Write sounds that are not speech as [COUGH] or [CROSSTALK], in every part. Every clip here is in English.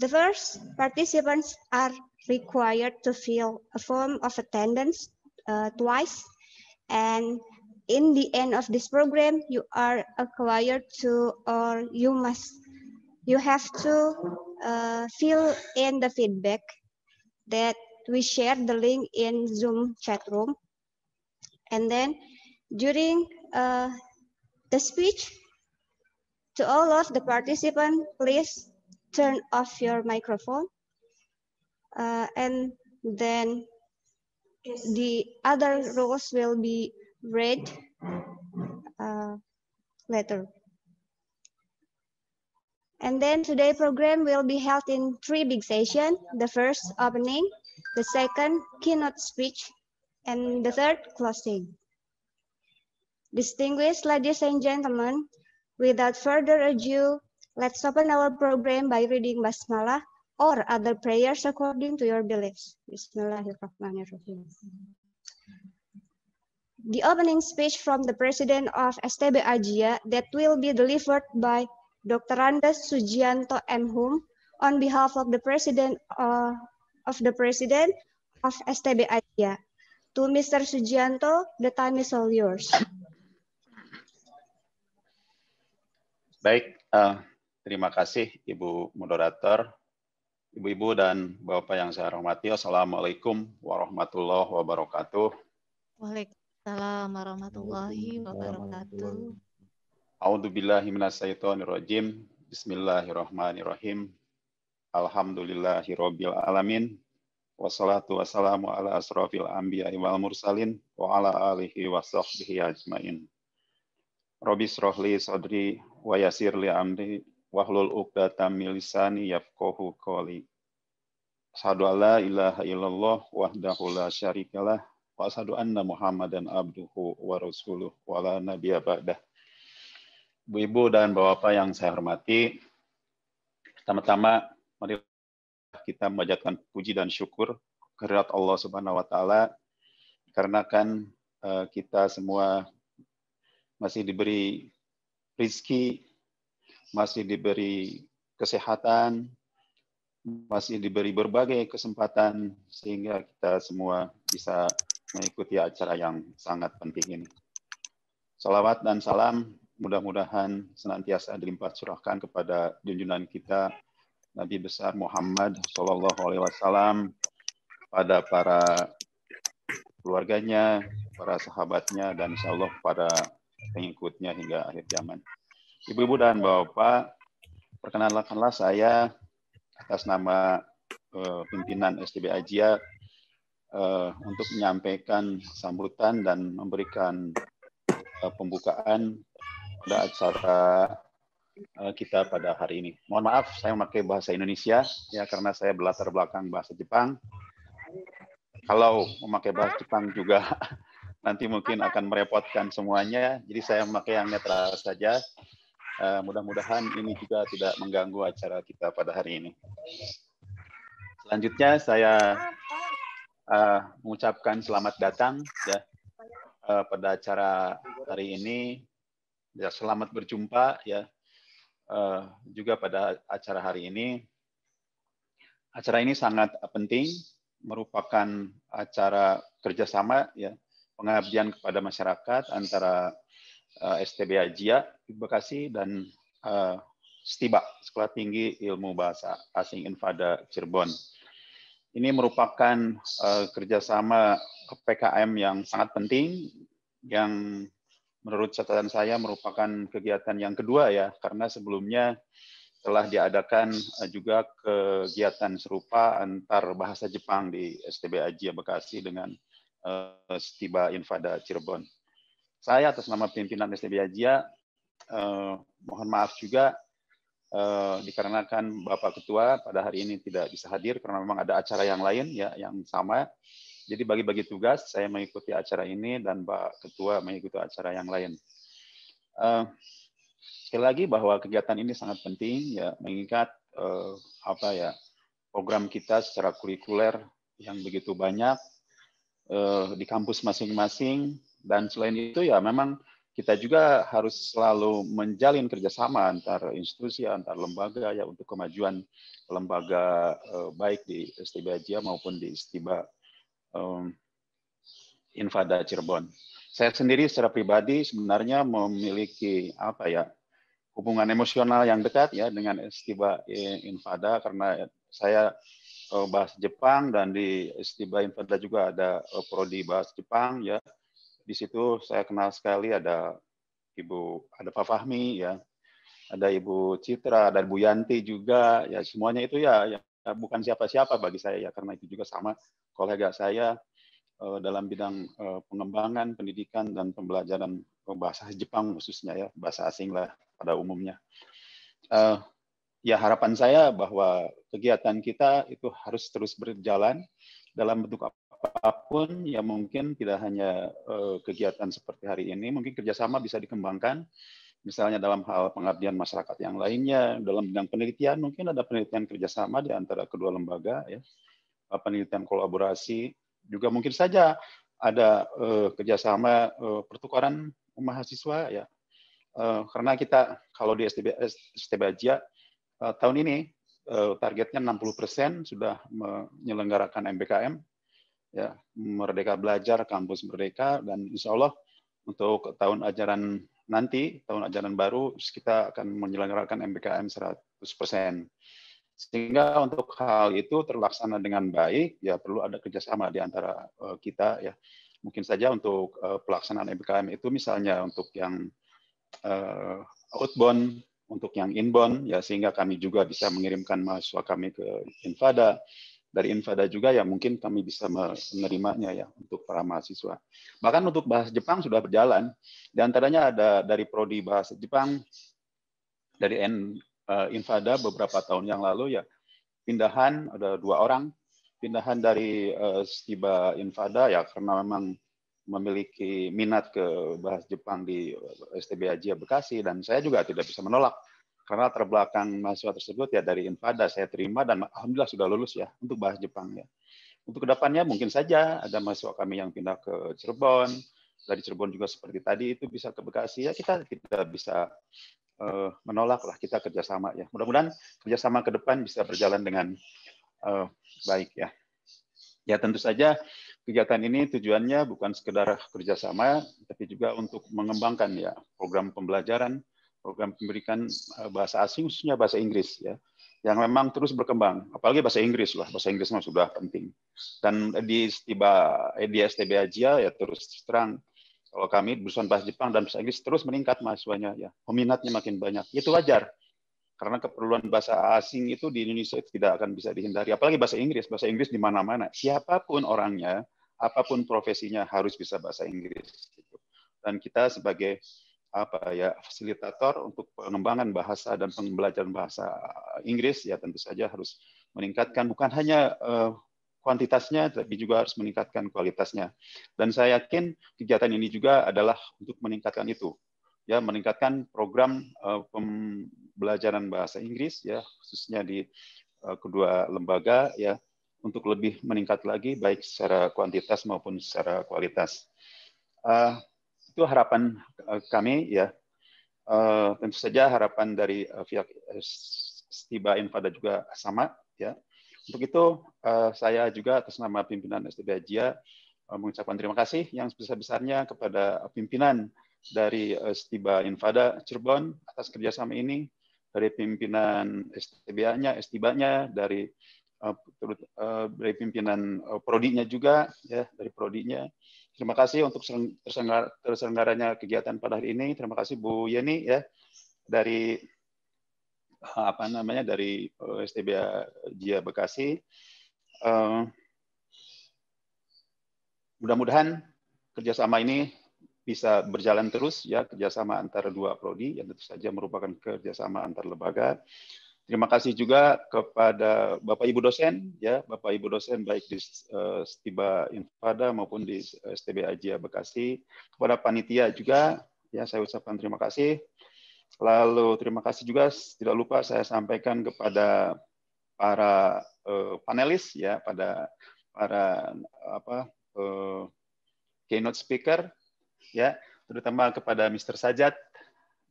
The first, participants are required to fill a form of attendance uh, twice. And in the end of this program, you are required to, or you must, you have to uh, fill in the feedback that we share the link in Zoom chat room. And then during uh, the speech, to all of the participants, please turn off your microphone. Uh, and then yes. the other yes. rules will be read uh, later. And then today program will be held in three big sessions. The first opening, the second keynote speech, and the third closing. Distinguished ladies and gentlemen, without further ado, Let's open our program by reading basmalah or other prayers according to your beliefs. Bismillahirrahmanirrahim. The opening speech from the president of STB Ajia that will be delivered by Dr. Randes Sujianto M. Hum on behalf of the president uh, of the president of STB Ajia. To Mr. Sujianto, the time is all yours. Baik, uh, Terima kasih Ibu Moderator, Ibu-Ibu dan Bapak yang saya hormati. Assalamualaikum warahmatullahi wabarakatuh. Waalaikumsalam warahmatullahi wabarakatuh. A'udzubillahi minasyaitonirrajim. Bismillahirrahmanirrahim. Alhamdulillahirabbil alamin. Wassalatu wassalamu ala asrofil anbiya'i wal mursalin wa ala alihi wa sahbihi ajmain. Robbi srohli sodri wa yasir li amri wahlul uqdatam milisani yafqahu qawli. Asyhadu an ilaha illallah wahdahu la syarikalah wa asyhadu anna Muhammadan abduhu wa rasuluh wa la nabiyya ba'dah. Ibu-ibu dan bapak-bapak yang saya hormati, pertama-tama mari kita memanjatkan puji dan syukur kehadirat Allah Subhanahu wa taala karena kan eh, kita semua masih diberi rizki masih diberi kesehatan, masih diberi berbagai kesempatan sehingga kita semua bisa mengikuti acara yang sangat penting ini. Salawat dan salam mudah-mudahan senantiasa dilimpah curahkan kepada junjungan kita Nabi besar Muhammad Shallallahu Alaihi Wasallam pada para keluarganya, para sahabatnya, dan insya Allah pada pengikutnya hingga akhir zaman. Ibu-ibu dan Bapak, perkenalkanlah saya atas nama uh, pimpinan STB Ajia uh, eh, untuk menyampaikan sambutan dan memberikan uh, pembukaan pada acara uh, kita pada hari ini. Mohon maaf, saya memakai bahasa Indonesia ya karena saya berlatar belakang bahasa Jepang. Kalau memakai bahasa Jepang juga [LAUGHS] nanti mungkin akan merepotkan semuanya. Jadi saya memakai yang netral saja. Uh, mudah-mudahan ini juga tidak mengganggu acara kita pada hari ini. Selanjutnya saya uh, mengucapkan selamat datang ya uh, pada acara hari ini. Ya, selamat berjumpa ya uh, juga pada acara hari ini. Acara ini sangat penting, merupakan acara kerjasama ya pengabdian kepada masyarakat antara uh, eh, STB Ajia ya, di Bekasi dan uh, eh, STIBA, Sekolah Tinggi Ilmu Bahasa Asing Infada Cirebon. Ini merupakan uh, kerjasama PKM yang sangat penting, yang menurut catatan saya merupakan kegiatan yang kedua ya, karena sebelumnya telah diadakan juga kegiatan serupa antar bahasa Jepang di STB Ajia Bekasi dengan uh, STIBA Infada Cirebon saya atas nama pimpinan STB Ajia eh, mohon maaf juga eh, dikarenakan Bapak Ketua pada hari ini tidak bisa hadir karena memang ada acara yang lain ya yang sama. Jadi bagi-bagi tugas saya mengikuti acara ini dan Pak Ketua mengikuti acara yang lain. Eh, sekali lagi bahwa kegiatan ini sangat penting ya mengingat eh, apa ya program kita secara kurikuler yang begitu banyak eh, di kampus masing-masing dan selain itu ya memang kita juga harus selalu menjalin kerjasama antar institusi, antar lembaga ya untuk kemajuan lembaga eh, baik di Istiba Jia maupun di Istiba eh, Invada Cirebon. Saya sendiri secara pribadi sebenarnya memiliki apa ya hubungan emosional yang dekat ya dengan Istiba eh, Invada karena saya eh, bahas Jepang dan di Istiba Invada juga ada eh, prodi bahas Jepang ya di situ saya kenal sekali ada Ibu ada Pak Fahmi ya, ada Ibu Citra, dan Bu Yanti juga ya semuanya itu ya, ya, ya bukan siapa-siapa bagi saya ya karena itu juga sama kolega saya uh, dalam bidang uh, pengembangan pendidikan dan pembelajaran bahasa Jepang khususnya ya bahasa asing lah pada umumnya. uh, ya harapan saya bahwa kegiatan kita itu harus terus berjalan dalam bentuk apapun ya mungkin tidak hanya uh, kegiatan seperti hari ini, mungkin kerjasama bisa dikembangkan misalnya dalam hal pengabdian masyarakat yang lainnya, dalam bidang penelitian mungkin ada penelitian kerjasama di antara kedua lembaga ya, eh, penelitian kolaborasi juga mungkin saja ada uh, kerjasama uh, pertukaran mahasiswa ya, uh, karena kita kalau di STB, STB Aja uh, tahun ini uh, targetnya 60 persen sudah menyelenggarakan MBKM ya Merdeka Belajar Kampus Merdeka dan insya Allah untuk tahun ajaran nanti tahun ajaran baru kita akan menyelenggarakan MBKM 100%. Sehingga untuk hal itu terlaksana dengan baik ya perlu ada kerjasama di antara eh, kita ya. Mungkin saja untuk eh, pelaksanaan MBKM itu misalnya untuk yang eh, outbound, untuk yang inbound ya sehingga kami juga bisa mengirimkan mahasiswa kami ke Invada dari Invada juga ya mungkin kami bisa menerimanya ya untuk para mahasiswa. Bahkan untuk bahasa Jepang sudah berjalan. Di antaranya ada dari prodi bahasa Jepang dari N, eh, Invada beberapa tahun yang lalu ya pindahan ada dua orang pindahan dari uh, eh, Stiba Invada ya karena memang memiliki minat ke bahasa Jepang di STB Aji Bekasi dan saya juga tidak bisa menolak karena terbelakang mahasiswa tersebut ya dari Infada saya terima dan alhamdulillah sudah lulus ya untuk bahas Jepang ya. Untuk kedepannya mungkin saja ada mahasiswa kami yang pindah ke Cirebon, nah, dari Cirebon juga seperti tadi itu bisa ke Bekasi ya kita tidak bisa uh, menolak lah kita kerjasama ya. Mudah-mudahan kerjasama ke depan bisa berjalan dengan uh, baik ya. Ya tentu saja kegiatan ini tujuannya bukan sekedar kerjasama tapi juga untuk mengembangkan ya program pembelajaran program pemberikan eh, bahasa asing khususnya bahasa Inggris ya yang memang terus berkembang apalagi bahasa Inggris lah bahasa Inggris memang sudah penting dan di tiba eh, di STB Asia ya terus terang kalau kami jurusan bahasa Jepang dan bahasa Inggris terus meningkat mahasiswanya ya peminatnya makin banyak itu wajar karena keperluan bahasa asing itu di Indonesia itu tidak akan bisa dihindari apalagi bahasa Inggris bahasa Inggris di mana-mana siapapun orangnya apapun profesinya harus bisa bahasa Inggris gitu. dan kita sebagai apa ya fasilitator untuk pengembangan bahasa dan pembelajaran bahasa Inggris ya tentu saja harus meningkatkan bukan hanya uh, kuantitasnya tapi juga harus meningkatkan kualitasnya dan saya yakin kegiatan ini juga adalah untuk meningkatkan itu ya meningkatkan program uh, pembelajaran bahasa Inggris ya khususnya di uh, kedua lembaga ya untuk lebih meningkat lagi baik secara kuantitas maupun secara kualitas uh, itu harapan Eh, kami ya uh, tentu saja harapan dari eh, pihak Stiba Infada juga sama ya. Untuk itu uh, saya juga atas nama pimpinan STB JIA uh, mengucapkan terima kasih yang sebesar-besarnya kepada pimpinan dari uh, Stiba Infada Cirebon atas kerjasama ini dari pimpinan STBA-nya, STBA nya dari uh, dari pimpinan uh, prodinya juga ya, dari prodinya Terima kasih untuk terselenggaranya kegiatan pada hari ini. Terima kasih Bu Yeni ya dari eh, apa namanya dari eh, STBA Jia Bekasi. Eh, mudah-mudahan kerjasama ini bisa berjalan terus ya kerjasama antara dua prodi yang tentu saja merupakan kerjasama antar lembaga. Terima kasih juga kepada Bapak Ibu dosen ya, Bapak Ibu dosen baik di uh, eh, Stiba Infada maupun di uh, eh, STB Ajia Bekasi, kepada panitia juga ya saya ucapkan terima kasih. Lalu terima kasih juga tidak lupa saya sampaikan kepada para uh, panelis ya, pada para apa uh, keynote speaker ya, terutama kepada Mr. Sajat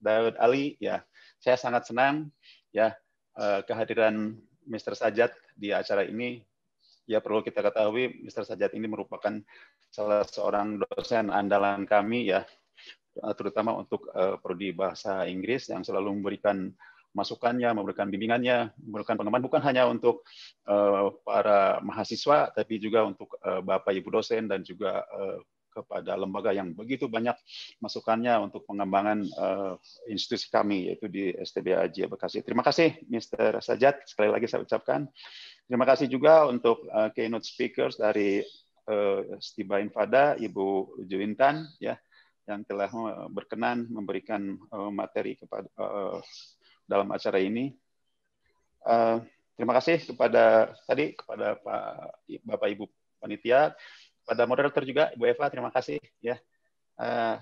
Daud Ali ya. Saya sangat senang ya Eh, kehadiran Mr. Sajat di acara ini, ya perlu kita ketahui Mr. Sajat ini merupakan salah seorang dosen andalan kami ya, eh, terutama untuk uh, prodi bahasa Inggris yang selalu memberikan masukannya, memberikan bimbingannya, memberikan pengembangan bukan hanya untuk uh, para mahasiswa, tapi juga untuk uh, bapak ibu dosen dan juga uh, kepada lembaga yang begitu banyak masukannya untuk pengembangan uh, institusi kami yaitu di STBAJ Bekasi. Terima kasih Mr. Sajat sekali lagi saya ucapkan. Terima kasih juga untuk uh, keynote speakers dari uh, eh, Stiba Infada, Ibu Juintan ya yang telah berkenan memberikan uh, materi kepada uh, dalam acara ini. Uh, terima kasih kepada tadi kepada Pak Bapak Ibu panitia pada moderator juga Ibu Eva terima kasih ya uh,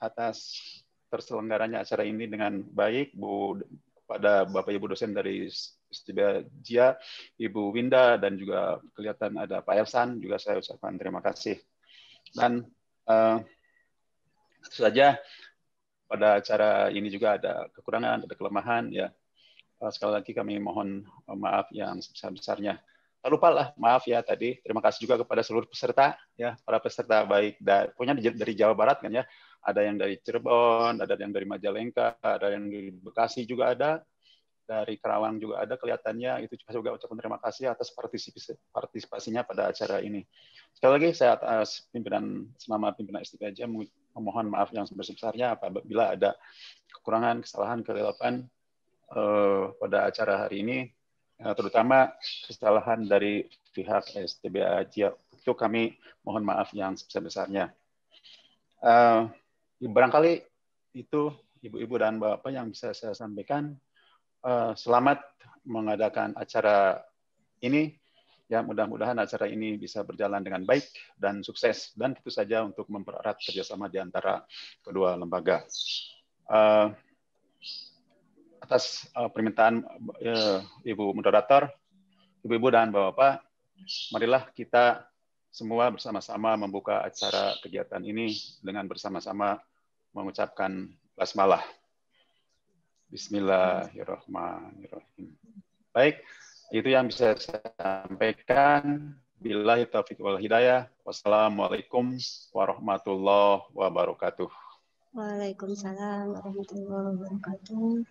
atas terselenggaranya acara ini dengan baik Bu pada Bapak Ibu dosen dari Jia Ibu Winda dan juga kelihatan ada Pak Elsan juga saya ucapkan terima kasih. Dan uh, eh, itu saja pada acara ini juga ada kekurangan, ada kelemahan ya. Uh, sekali lagi kami mohon maaf yang sebesar-besarnya lupa lah, maaf ya tadi. Terima kasih juga kepada seluruh peserta ya, para peserta baik dari punya dari Jawa Barat kan ya. Ada yang dari Cirebon, ada yang dari Majalengka, ada yang dari Bekasi juga ada, dari Karawang juga ada kelihatannya. Itu juga ucapan terima kasih atas partisipasi, partisipasinya pada acara ini. Sekali lagi saya atas pimpinan selama pimpinan s memohon maaf yang sebesar-besarnya apabila ada kekurangan, kesalahan, kelelapan eh, pada acara hari ini Nah, terutama kesalahan dari pihak STBA Aja. Itu kami mohon maaf yang sebesar-besarnya. Uh, barangkali itu ibu-ibu dan bapak yang bisa saya sampaikan. Uh, selamat mengadakan acara ini. Ya, mudah-mudahan acara ini bisa berjalan dengan baik dan sukses. Dan itu saja untuk mempererat kerjasama di antara kedua lembaga. Uh, atas uh, permintaan uh, Ibu Moderator, Ibu-ibu dan Bapak-bapak, marilah kita semua bersama-sama membuka acara kegiatan ini dengan bersama-sama mengucapkan basmalah. Bismillahirrahmanirrahim. Baik, itu yang bisa saya sampaikan. Bila taufiq wal hidayah. Wassalamualaikum warahmatullahi wabarakatuh. Waalaikumsalam warahmatullahi wabarakatuh.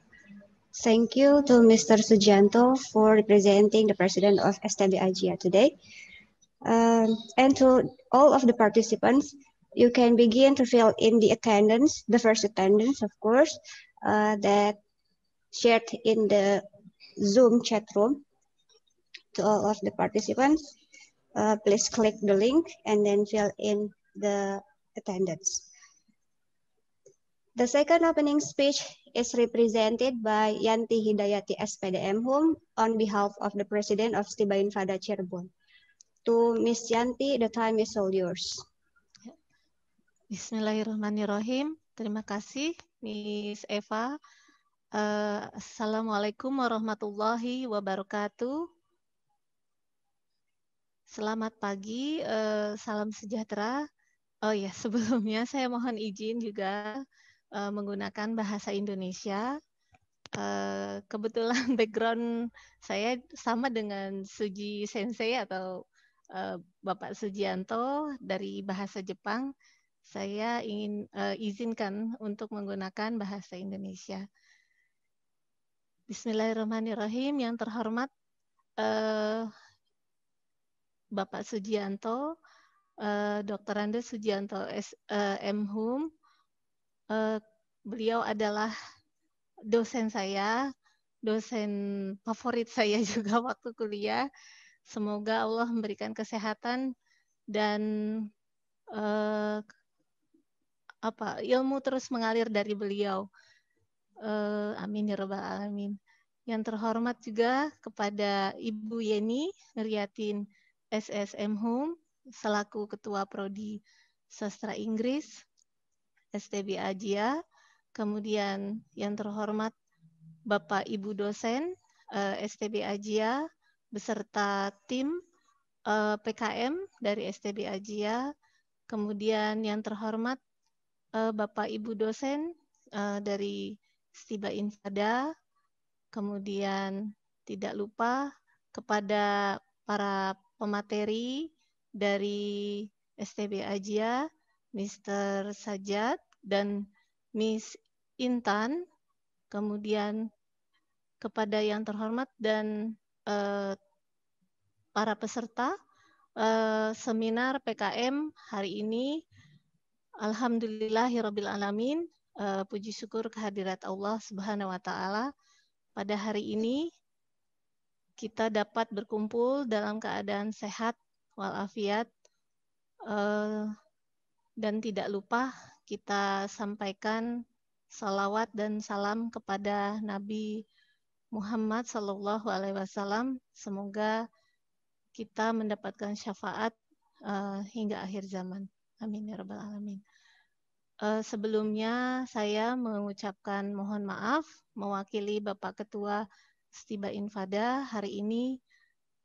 Thank you to Mr. Sujanto for representing the president of STB AGIA today. Um, and to all of the participants, you can begin to fill in the attendance, the first attendance, of course, uh, that shared in the Zoom chat room to all of the participants. Uh, please click the link and then fill in the attendance. The second opening speech is represented by Yanti Hidayati SPDM Hum on behalf of the President of Stibain Fada Cirebon. To Miss Yanti, the time is all yours. Bismillahirrahmanirrahim. Terima kasih, Miss Eva. Uh, Assalamualaikum warahmatullahi wabarakatuh. Selamat pagi, uh, salam sejahtera. Oh ya, [LAUGHS] sebelumnya saya mohon izin juga uh, menggunakan bahasa Indonesia. Uh, kebetulan [LAUGHS] background saya sama dengan Suji Sensei atau uh, Bapak Sujianto dari bahasa Jepang. Saya ingin uh, izinkan untuk menggunakan bahasa Indonesia. Bismillahirrahmanirrahim. Yang terhormat uh, Bapak Sujianto, uh, Dr. Andes Sujianto S, uh, M. Hum, Eh, beliau adalah dosen saya, dosen favorit saya [LAUGHS] juga waktu kuliah. Semoga Allah memberikan kesehatan dan uh, apa ilmu terus mengalir dari beliau. Uh, amin ya robbal alamin. Yang terhormat juga kepada Ibu Yeni Ngeriatin SSM Home selaku Ketua Prodi Sastra Inggris STB Ajia, kemudian yang terhormat Bapak Ibu dosen uh, eh, STB Ajia beserta tim uh, eh, PKM dari STB Ajia, kemudian yang terhormat uh, Bapak Ibu dosen uh, dari Stiba Insada, kemudian tidak lupa kepada para pemateri dari STB Ajia, Mr. Sajat dan Miss Intan, kemudian kepada yang terhormat dan eh, para peserta eh, seminar PKM hari ini. Alhamdulillahirabbil alamin, eh, puji syukur kehadirat Allah Subhanahu wa taala pada hari ini kita dapat berkumpul dalam keadaan sehat walafiat. Eh, dan tidak lupa kita sampaikan salawat dan salam kepada Nabi Muhammad Sallallahu Alaihi Wasallam. Semoga kita mendapatkan syafaat uh, hingga akhir zaman. Amin ya rabbal alamin. Uh, sebelumnya saya mengucapkan mohon maaf mewakili Bapak Ketua Setiba Infada hari ini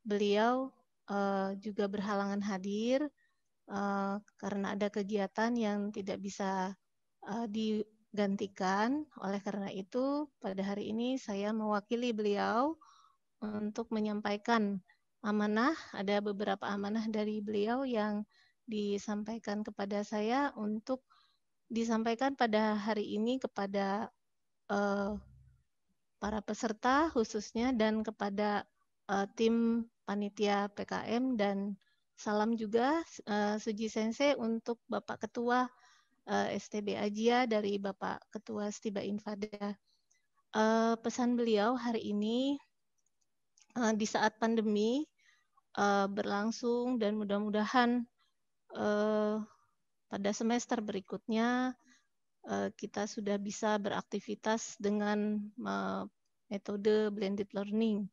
beliau uh, juga berhalangan hadir Eh, karena ada kegiatan yang tidak bisa uh, digantikan. Oleh karena itu, pada hari ini saya mewakili beliau untuk menyampaikan amanah. Ada beberapa amanah dari beliau yang disampaikan kepada saya untuk disampaikan pada hari ini kepada uh, para peserta khususnya dan kepada uh, tim panitia PKM dan Salam juga uh, Suji Sensei untuk Bapak Ketua uh, eh, STB Ajia dari Bapak Ketua Stiba Infada. Uh, pesan beliau hari ini uh, di saat pandemi uh, berlangsung dan mudah-mudahan uh, pada semester berikutnya uh, kita sudah bisa beraktivitas dengan uh, metode blended learning.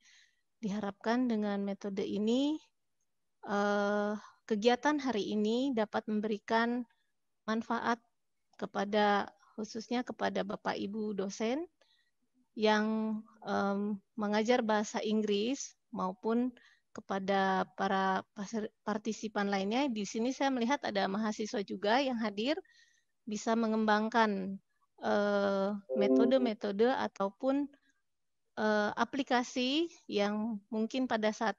Diharapkan dengan metode ini eh, kegiatan hari ini dapat memberikan manfaat kepada khususnya kepada Bapak Ibu dosen yang um, mengajar bahasa Inggris maupun kepada para partisipan lainnya. Di sini saya melihat ada mahasiswa juga yang hadir bisa mengembangkan eh, metode-metode uh, ataupun uh, aplikasi yang mungkin pada saat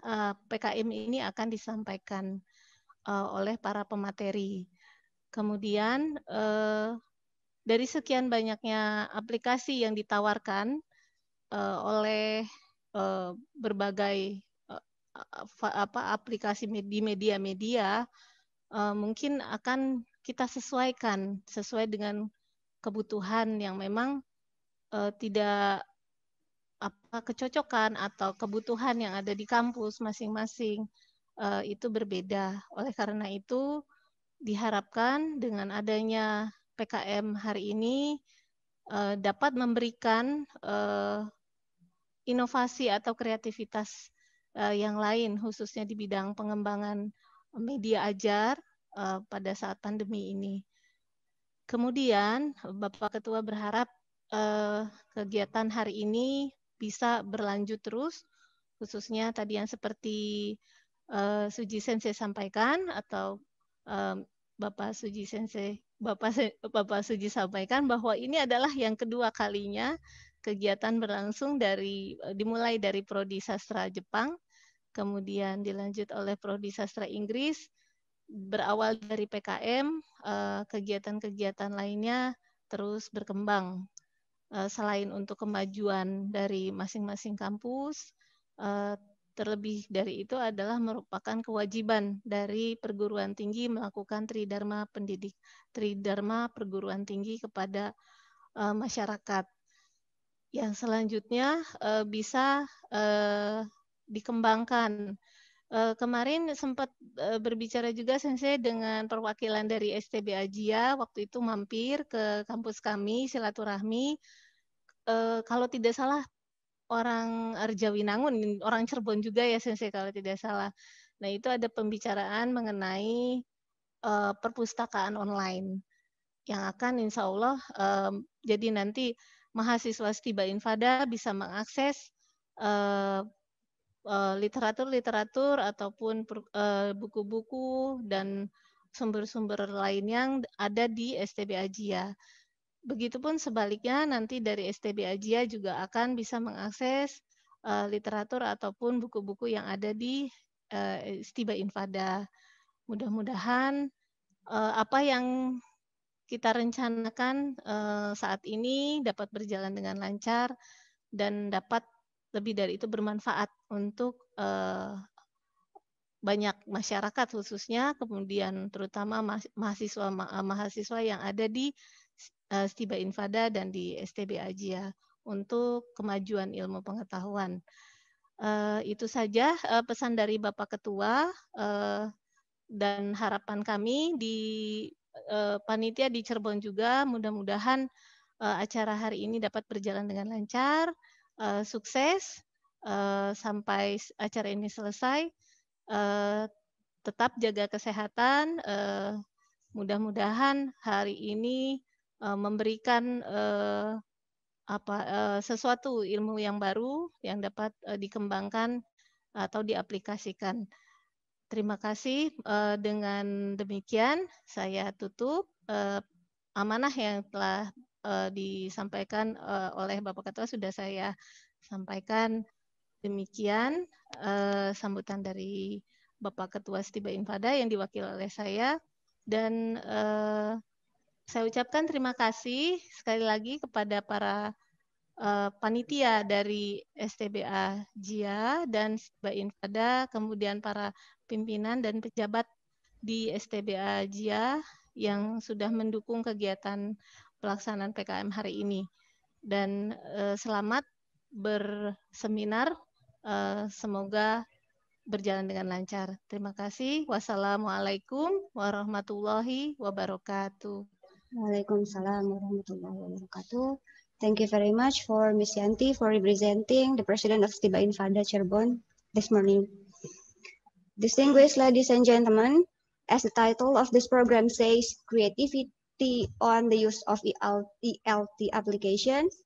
Eh, PKM ini akan disampaikan eh, oleh para pemateri. Kemudian eh, dari sekian banyaknya aplikasi yang ditawarkan oleh berbagai apa aplikasi di media-media mungkin akan kita sesuaikan sesuai dengan kebutuhan yang memang tidak apa kecocokan atau kebutuhan yang ada di kampus masing-masing uh, itu berbeda. Oleh karena itu diharapkan dengan adanya PKM hari ini uh, dapat memberikan uh, inovasi atau kreativitas uh, yang lain khususnya di bidang pengembangan media ajar uh, pada saat pandemi ini. Kemudian Bapak Ketua berharap eh, kegiatan hari ini bisa berlanjut terus, khususnya tadi yang seperti uh, Suji Sensei sampaikan atau um, Bapak Suji Sensei Bapak Bapak Suji sampaikan bahwa ini adalah yang kedua kalinya kegiatan berlangsung dari eh, dimulai dari prodi sastra Jepang, kemudian dilanjut oleh prodi sastra Inggris, berawal dari PKM, kegiatan-kegiatan lainnya terus berkembang Eh, selain untuk kemajuan dari masing-masing kampus, eh, terlebih dari itu adalah merupakan kewajiban dari perguruan tinggi melakukan tridharma pendidik, tridharma perguruan tinggi kepada eh, masyarakat. Yang selanjutnya bisa dikembangkan Eh, kemarin sempat eh, berbicara juga Sensei dengan perwakilan dari STB Ajia waktu itu mampir ke kampus kami silaturahmi. Eh, kalau tidak salah orang Arjawinangun, orang Cirebon juga ya Sensei kalau tidak salah. Nah itu ada pembicaraan mengenai perpustakaan online yang akan insya Allah jadi nanti mahasiswa setiba Infada bisa mengakses Eh, literatur-literatur uh, ataupun eh, buku-buku uh, dan sumber-sumber lain yang ada di STB Ajia. Begitupun sebaliknya nanti dari STB Ajia juga akan bisa mengakses uh, literatur ataupun buku-buku yang ada di uh, STIBA Infada. Mudah-mudahan uh, apa yang kita rencanakan uh, saat ini dapat berjalan dengan lancar dan dapat lebih dari itu bermanfaat untuk uh, banyak masyarakat khususnya kemudian terutama mahasiswa eh, mahasiswa yang ada di uh, eh, Stiba Infada dan di STB Jaya untuk kemajuan ilmu pengetahuan. uh, itu saja uh, pesan dari Bapak Ketua uh, dan harapan kami di uh, panitia di Cirebon juga mudah-mudahan uh, acara hari ini dapat berjalan dengan lancar uh, sukses uh, sampai acara ini selesai. Uh, tetap jaga kesehatan. Uh, Mudah-mudahan hari ini uh, memberikan uh, apa uh, sesuatu ilmu yang baru yang dapat uh, dikembangkan atau diaplikasikan. Terima kasih. Uh, dengan demikian saya tutup uh, amanah yang telah uh, disampaikan uh, oleh Bapak Ketua sudah saya sampaikan demikian uh, sambutan dari Bapak Ketua Setiba Infada yang diwakili oleh saya dan uh, saya ucapkan terima kasih sekali lagi kepada para uh, panitia dari STBA JIA dan Setiba Infada kemudian para pimpinan dan pejabat di STBA JIA yang sudah mendukung kegiatan pelaksanaan PKM hari ini. Dan eh, selamat berseminar. Eh, semoga berjalan dengan lancar. Terima kasih. Wassalamualaikum warahmatullahi wabarakatuh. Waalaikumsalam warahmatullahi wabarakatuh. Thank you very much for Miss Yanti for representing the President of Stiba Infada Cirebon this morning. Distinguished ladies and gentlemen, as the title of this program says, creativity on the use of ELT applications.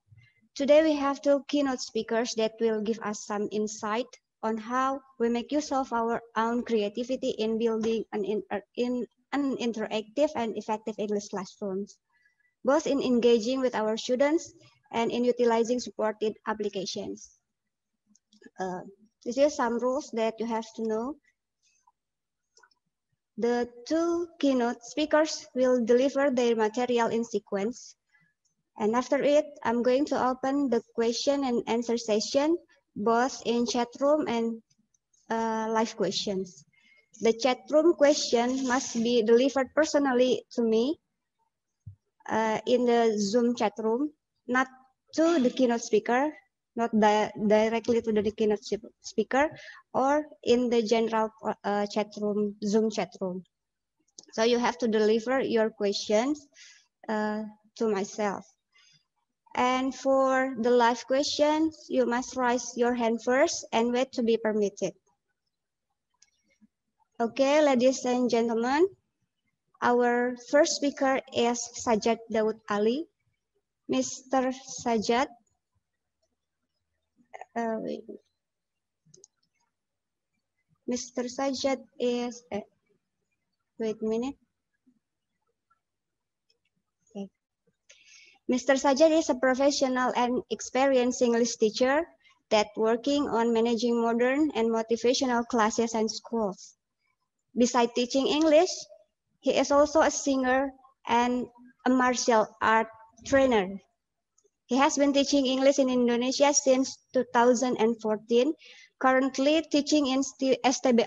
Today we have two keynote speakers that will give us some insight on how we make use of our own creativity in building an, in, uh, in an interactive and effective English classrooms, both in engaging with our students and in utilizing supported applications. Uh, this is some rules that you have to know the two keynote speakers will deliver their material in sequence. And after it, I'm going to open the question and answer session, both in chat room and uh, live questions. The chat room question must be delivered personally to me uh, in the Zoom chat room, not to the keynote speaker, not di directly to the keynote speaker or in the general uh, chat room, Zoom chat room. So you have to deliver your questions uh, to myself. And for the live questions, you must raise your hand first and wait to be permitted. Okay, ladies and gentlemen, our first speaker is Sajad Dawood Ali. Mr. Sajad. Mr. Um, Sajjad is, uh, wait a minute. Mr. Sajjad is a professional and experienced English teacher that working on managing modern and motivational classes and schools. Besides teaching English, he is also a singer and a martial art trainer. He has been teaching English in Indonesia since 2014, currently teaching in STB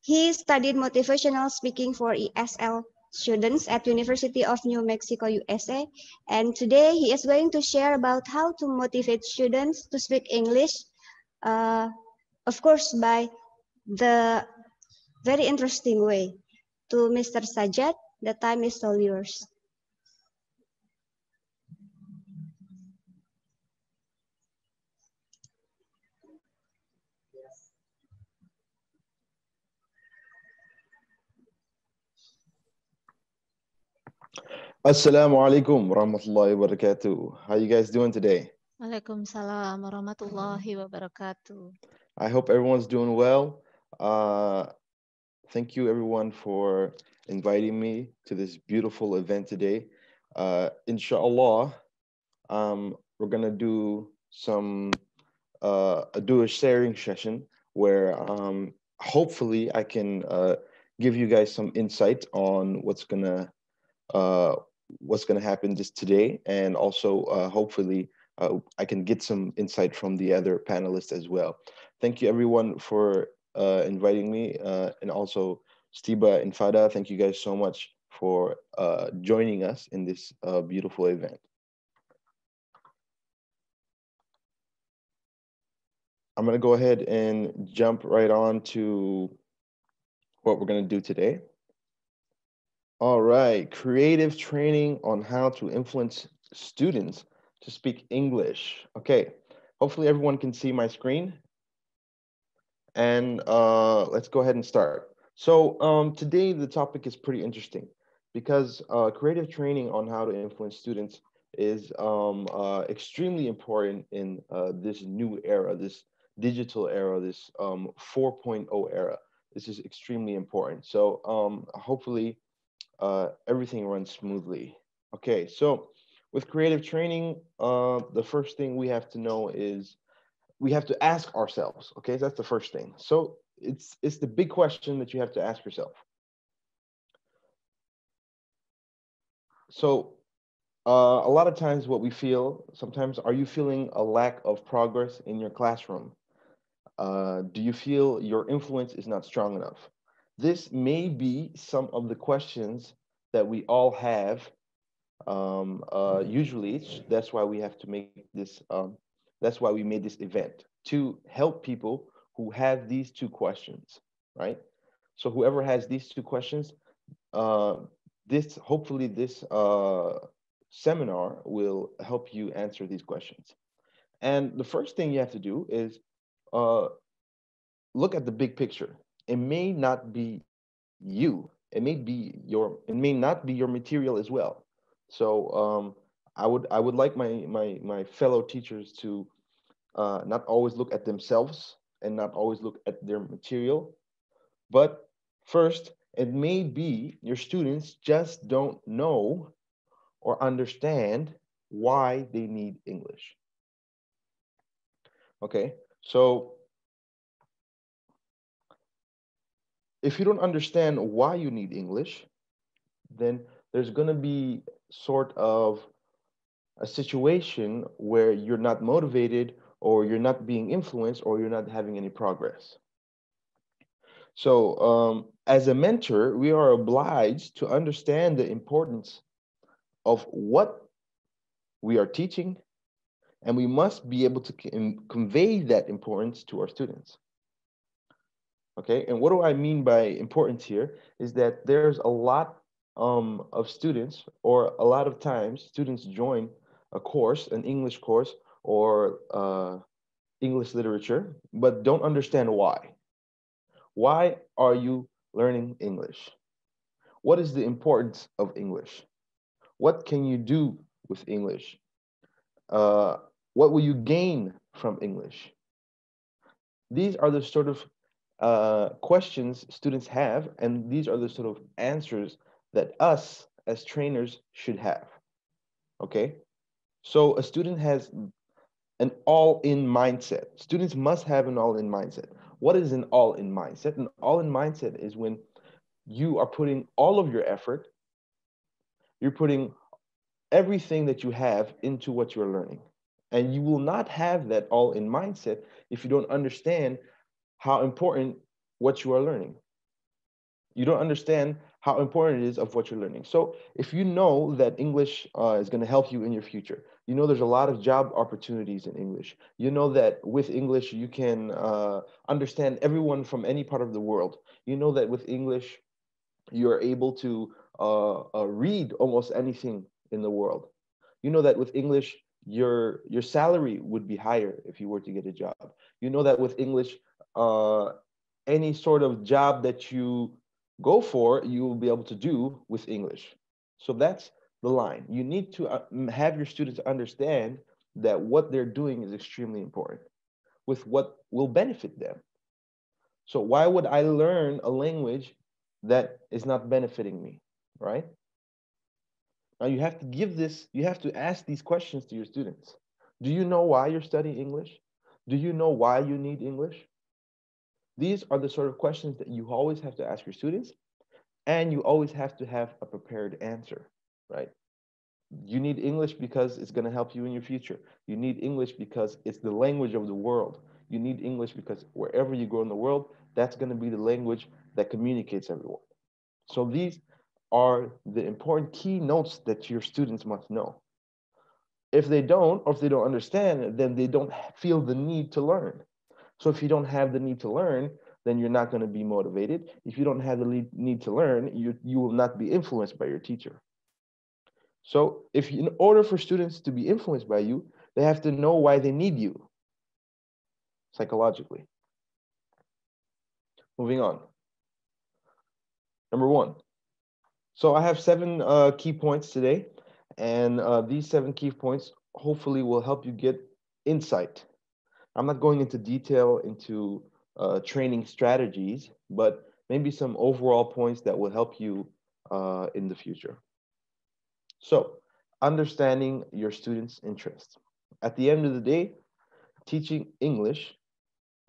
He studied motivational speaking for ESL students at University of New Mexico, USA. And today he is going to share about how to motivate students to speak English, uh, of course, by the very interesting way. To Mr. Sajat, the time is all yours. Assalamu alaikum warahmatullahi wabarakatuh. How you guys doing today? salam, warahmatullahi wabarakatuh. I hope everyone's doing well. Uh, thank you everyone for inviting me to this beautiful event today. Uh, inshallah, um, we're gonna do some uh, do a sharing session where um, hopefully I can uh, give you guys some insight on what's gonna uh, what's going to happen just today. And also, uh, hopefully, uh, I can get some insight from the other panelists as well. Thank you, everyone, for uh, inviting me. Uh, and also, Stiba and Fada, thank you guys so much for uh, joining us in this uh, beautiful event. I'm going to go ahead and jump right on to what we're going to do today. All right, creative training on how to influence students to speak English. Okay, hopefully everyone can see my screen. And uh, let's go ahead and start. So um, today the topic is pretty interesting because uh, creative training on how to influence students is um, uh, extremely important in uh, this new era, this digital era, this um, 4.0 era. This is extremely important. So um, hopefully uh, everything runs smoothly. Okay, so with creative training, uh, the first thing we have to know is we have to ask ourselves. Okay, that's the first thing. So it's it's the big question that you have to ask yourself. So uh, a lot of times what we feel sometimes are you feeling a lack of progress in your classroom? Uh, do you feel your influence is not strong enough? this may be some of the questions that we all have. Um, uh, mm-hmm. usually, that's why we have to make this. Um, that's why we made this event to help people who have these two questions, right? So whoever has these two questions, uh, this hopefully this uh, seminar will help you answer these questions. And the first thing you have to do is uh, look at the big picture it may not be you it may be your it may not be your material as well so um, i would i would like my my my fellow teachers to uh, not always look at themselves and not always look at their material but first it may be your students just don't know or understand why they need english okay so if you don't understand why you need English, then there's going to be sort of a situation where you're not motivated or you're not being influenced or you're not having any progress. So, um, as a mentor, we are obliged to understand the importance of what we are teaching, and we must be able to convey that importance to our students. Okay, and what do I mean by importance here is that there's a lot um, of students, or a lot of times students join a course, an English course or uh, English literature, but don't understand why. Why are you learning English? What is the importance of English? What can you do with English? Uh, what will you gain from English? These are the sort of uh, questions students have, and these are the sort of answers that us as trainers should have. Okay, so a student has an all-in mindset. Students must have an all-in mindset. What is an all-in mindset? An all-in mindset is when you are putting all of your effort, you're putting everything that you have into what you're learning. And you will not have that all in mindset if you don't understand how important what you are learning. You don't understand how important it is of what you're learning. So if you know that English uh, is going to help you in your future, you know there's a lot of job opportunities in English. You know that with English you can uh, understand everyone from any part of the world. You know that with English you're able to uh, uh read almost anything in the world. You know that with English your your salary would be higher if you were to get a job. You know that with English uh, any sort of job that you go for, you will be able to do with English. So that's the line. You need to uh, have your students understand that what they're doing is extremely important with what will benefit them. So why would I learn a language that is not benefiting me, right? Now you have to give this, you have to ask these questions to your students. Do you know why you're studying English? Do you know why you need English? These are the sort of questions that you always have to ask your students, and you always have to have a prepared answer, right? You need English because it's going to help you in your future. You need English because it's the language of the world. You need English because wherever you go in the world, that's going to be the language that communicates everyone. So these are the important key notes that your students must know. If they don't, or if they don't understand, then they don't feel the need to learn. So if you don't have the need to learn, then you're not going to be motivated. If you don't have the need to learn, you, you will not be influenced by your teacher. So if in order for students to be influenced by you, they have to know why they need you psychologically. Moving on. Number one. So I have seven uh, key points today, and uh, these seven key points hopefully will help you get insight I'm not going into detail into uh, training strategies, but maybe some overall points that will help you uh, in the future. So understanding your students' interests. At the end of the day, teaching English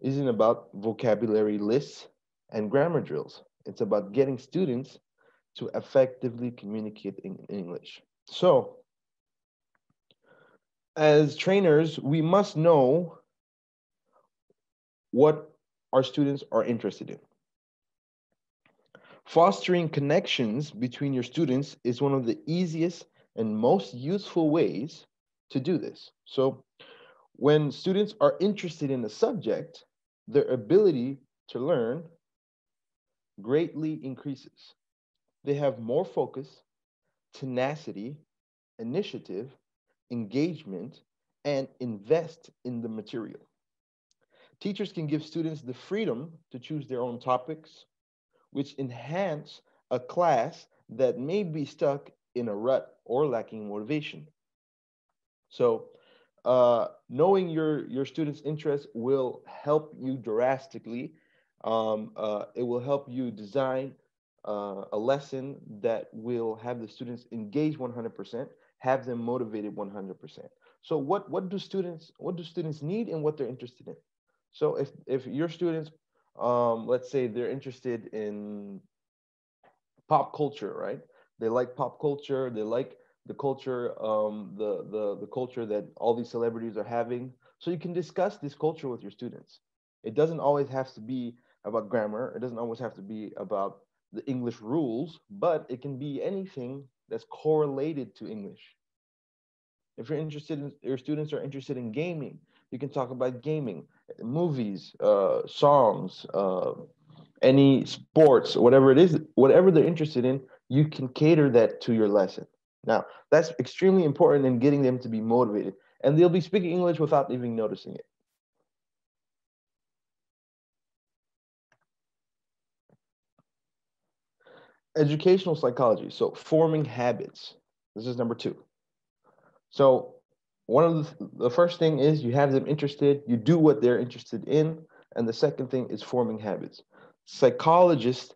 isn't about vocabulary lists and grammar drills. It's about getting students to effectively communicate in English. So as trainers, we must know what our students are interested in. Fostering connections between your students is one of the easiest and most useful ways to do this. So when students are interested in a subject, their ability to learn greatly increases. They have more focus, tenacity, initiative, engagement, and invest in the material. Teachers can give students the freedom to choose their own topics, which enhance a class that may be stuck in a rut or lacking motivation. So uh, knowing your, your students' interests will help you drastically. Um, uh, it will help you design uh, a lesson that will have the students engage 100%, have them motivated 100%. So what, what do students, what do students need and what they're interested in? So if if your students, um, let's say they're interested in pop culture, right? They like pop culture. They like the culture, um, the the the culture that all these celebrities are having. So you can discuss this culture with your students. It doesn't always have to be about grammar. It doesn't always have to be about the English rules, but it can be anything that's correlated to English. If you're interested in, your students are interested in gaming, you can talk about gaming movies, uh, songs, uh, any sports, whatever it is, whatever they're interested in, you can cater that to your lesson. Now, that's extremely important in getting them to be motivated, and they'll be speaking English without even noticing it. Educational psychology, so forming habits. This is number two. So, one of the, the first thing is you have them interested, you do what they're interested in, and the second thing is forming habits. Psychologists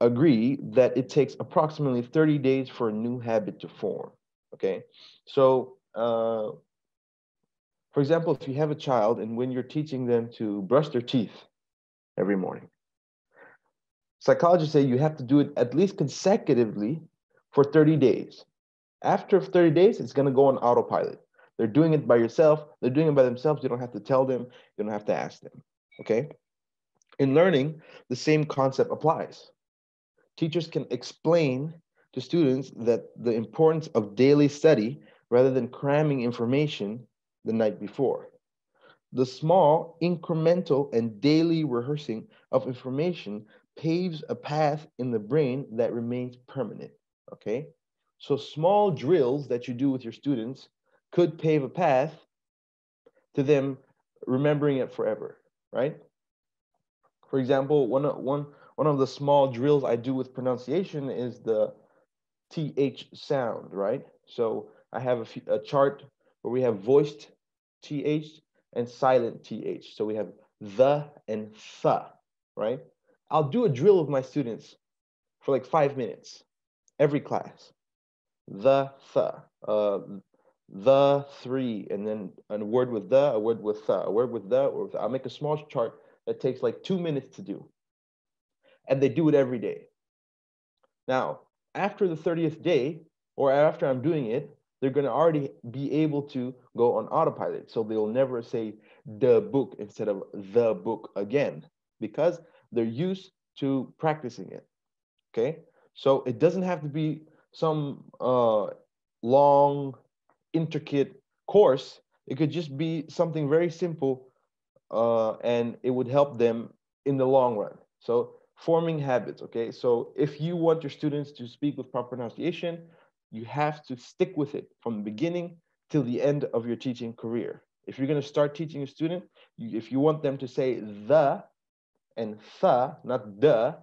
agree that it takes approximately 30 days for a new habit to form. Okay, so uh, for example, if you have a child and when you're teaching them to brush their teeth every morning, psychologists say you have to do it at least consecutively for 30 days. After 30 days, it's going to go on autopilot. They're doing it by yourself. They're doing it by themselves. You don't have to tell them. You don't have to ask them. Okay. In learning, the same concept applies. Teachers can explain to students that the importance of daily study rather than cramming information the night before. The small, incremental, and daily rehearsing of information paves a path in the brain that remains permanent. Okay. So, small drills that you do with your students could pave a path to them remembering it forever, right? For example, one, one, one of the small drills I do with pronunciation is the TH sound, right? So I have a, few, a chart where we have voiced TH and silent TH. So we have the and th, right? I'll do a drill with my students for like five minutes every class. The, th, uh, the three, and then a word with the, a word with the, a word with the, or with the. I'll make a small chart that takes like two minutes to do. And they do it every day. Now, after the 30th day, or after I'm doing it, they're going to already be able to go on autopilot. So they'll never say the book instead of the book again because they're used to practicing it. Okay. So it doesn't have to be some uh, long intricate course. It could just be something very simple uh, and it would help them in the long run. So forming habits, okay? So if you want your students to speak with proper pronunciation, you have to stick with it from the beginning till the end of your teaching career. If you're gonna start teaching a student, you, if you want them to say the and the, not the,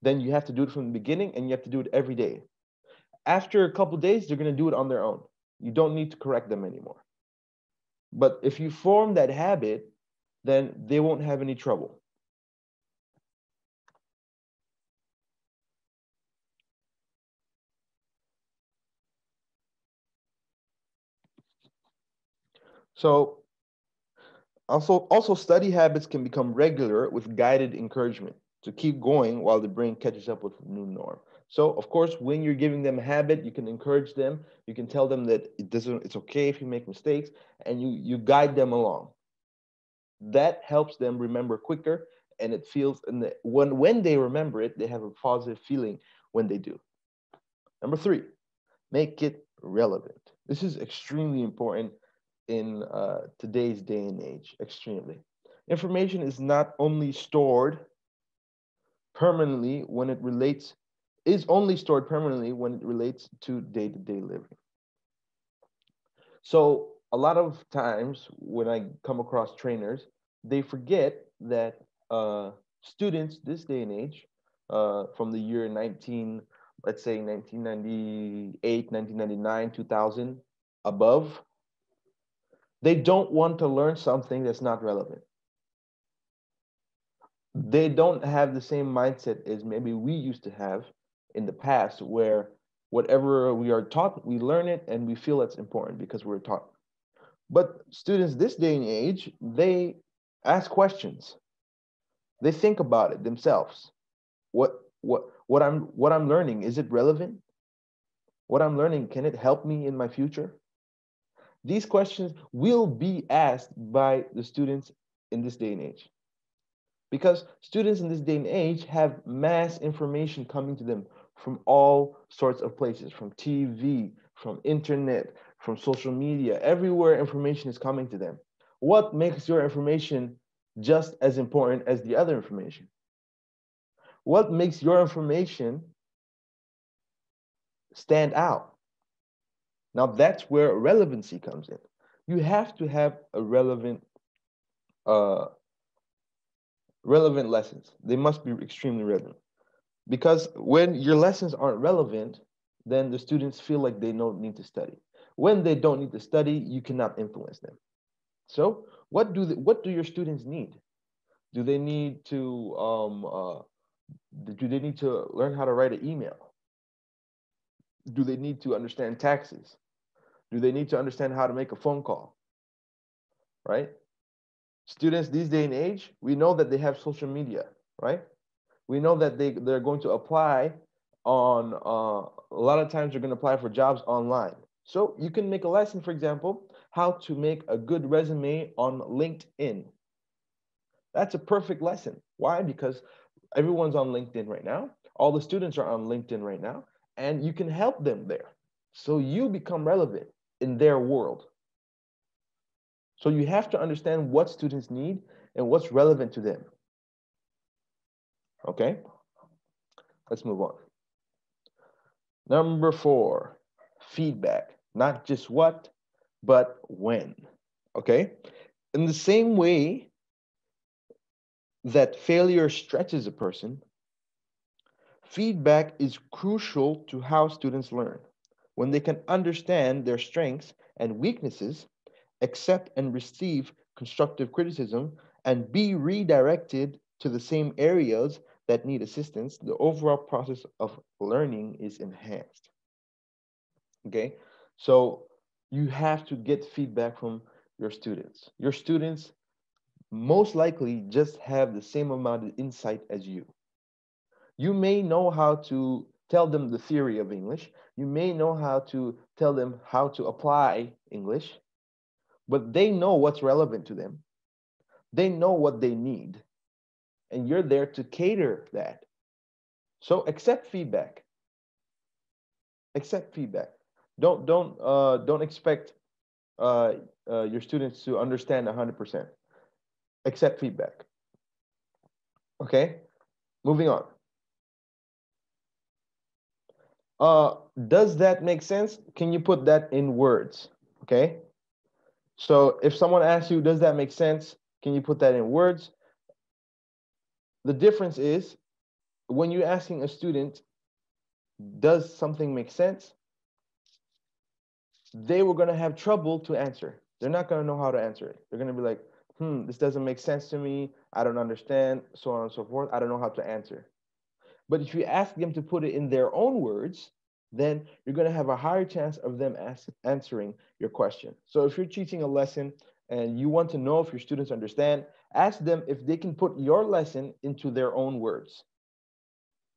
then you have to do it from the beginning and you have to do it every day. After a couple days, they're gonna do it on their own you don't need to correct them anymore. But if you form that habit, then they won't have any trouble. So also, also study habits can become regular with guided encouragement to keep going while the brain catches up with new norm. So of course, when you're giving them habit, you can encourage them. You can tell them that it doesn't. It's okay if you make mistakes, and you you guide them along. That helps them remember quicker, and it feels and the, when when they remember it, they have a positive feeling when they do. Number three, make it relevant. This is extremely important in uh, today's day and age. Extremely, information is not only stored permanently when it relates is only stored permanently when it relates to day-to-day living. So a lot of times when I come across trainers, they forget that uh, students this day and age, uh, from the year 19, let's say 1998, 1999, 2000, above, they don't want to learn something that's not relevant they don't have the same mindset as maybe we used to have in the past where whatever we are taught, we learn it and we feel that's important because we're taught. But students this day and age, they ask questions. They think about it themselves. What what what I'm what I'm learning, is it relevant? What I'm learning, can it help me in my future? These questions will be asked by the students in this day and age. Because students in this day and age have mass information coming to them from all sorts of places, from TV, from internet, from social media, everywhere information is coming to them. What makes your information just as important as the other information? What makes your information stand out? Now that's where relevancy comes in. You have to have a relevant, uh, relevant lessons. They must be extremely relevant because when your lessons aren't relevant then the students feel like they don't need to study when they don't need to study you cannot influence them so what do the, what do your students need do they need to um, uh, do they need to learn how to write an email do they need to understand taxes do they need to understand how to make a phone call right students these day and age we know that they have social media right we know that they, they're going to apply on uh, a lot of times they're going to apply for jobs online so you can make a lesson for example how to make a good resume on linkedin that's a perfect lesson why because everyone's on linkedin right now all the students are on linkedin right now and you can help them there so you become relevant in their world so you have to understand what students need and what's relevant to them Okay, let's move on. Number four, feedback. Not just what, but when. Okay, in the same way that failure stretches a person, feedback is crucial to how students learn. When they can understand their strengths and weaknesses, accept and receive constructive criticism, and be redirected to the same areas that need assistance, the overall process of learning is enhanced. Okay, so you have to get feedback from your students. Your students most likely just have the same amount of insight as you. You may know how to tell them the theory of English, you may know how to tell them how to apply English, but they know what's relevant to them. They know what they need and you're there to cater that. So accept feedback. Accept feedback. Don't don't uh, don't expect uh, uh, your students to understand 100%. Accept feedback. Okay, moving on. Uh, does that make sense? Can you put that in words? Okay. So if someone asks you, does that make sense? Can you put that in words? the difference is when you're asking a student, does something make sense? They were going to have trouble to answer. They're not going to know how to answer it. They're going to be like, hmm, this doesn't make sense to me. I don't understand, so on and so forth. I don't know how to answer. But if you ask them to put it in their own words, then you're going to have a higher chance of them ask, answering your question. So if you're teaching a lesson and you want to know if your students understand, ask them if they can put your lesson into their own words.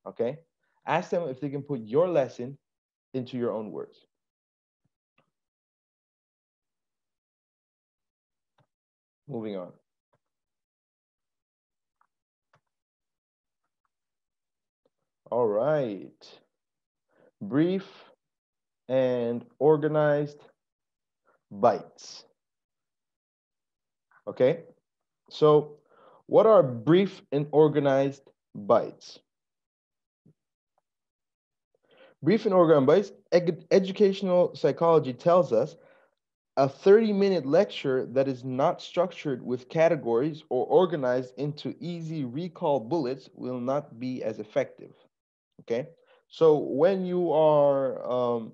Okay? Ask them if they can put your lesson into your own words. Moving on. All right. Brief and organized bites. Okay, so what are brief and organized bites? Brief and organized bites. ed educational psychology tells us a 30 minute lecture that is not structured with categories or organized into easy recall bullets will not be as effective. Okay, so when you are um,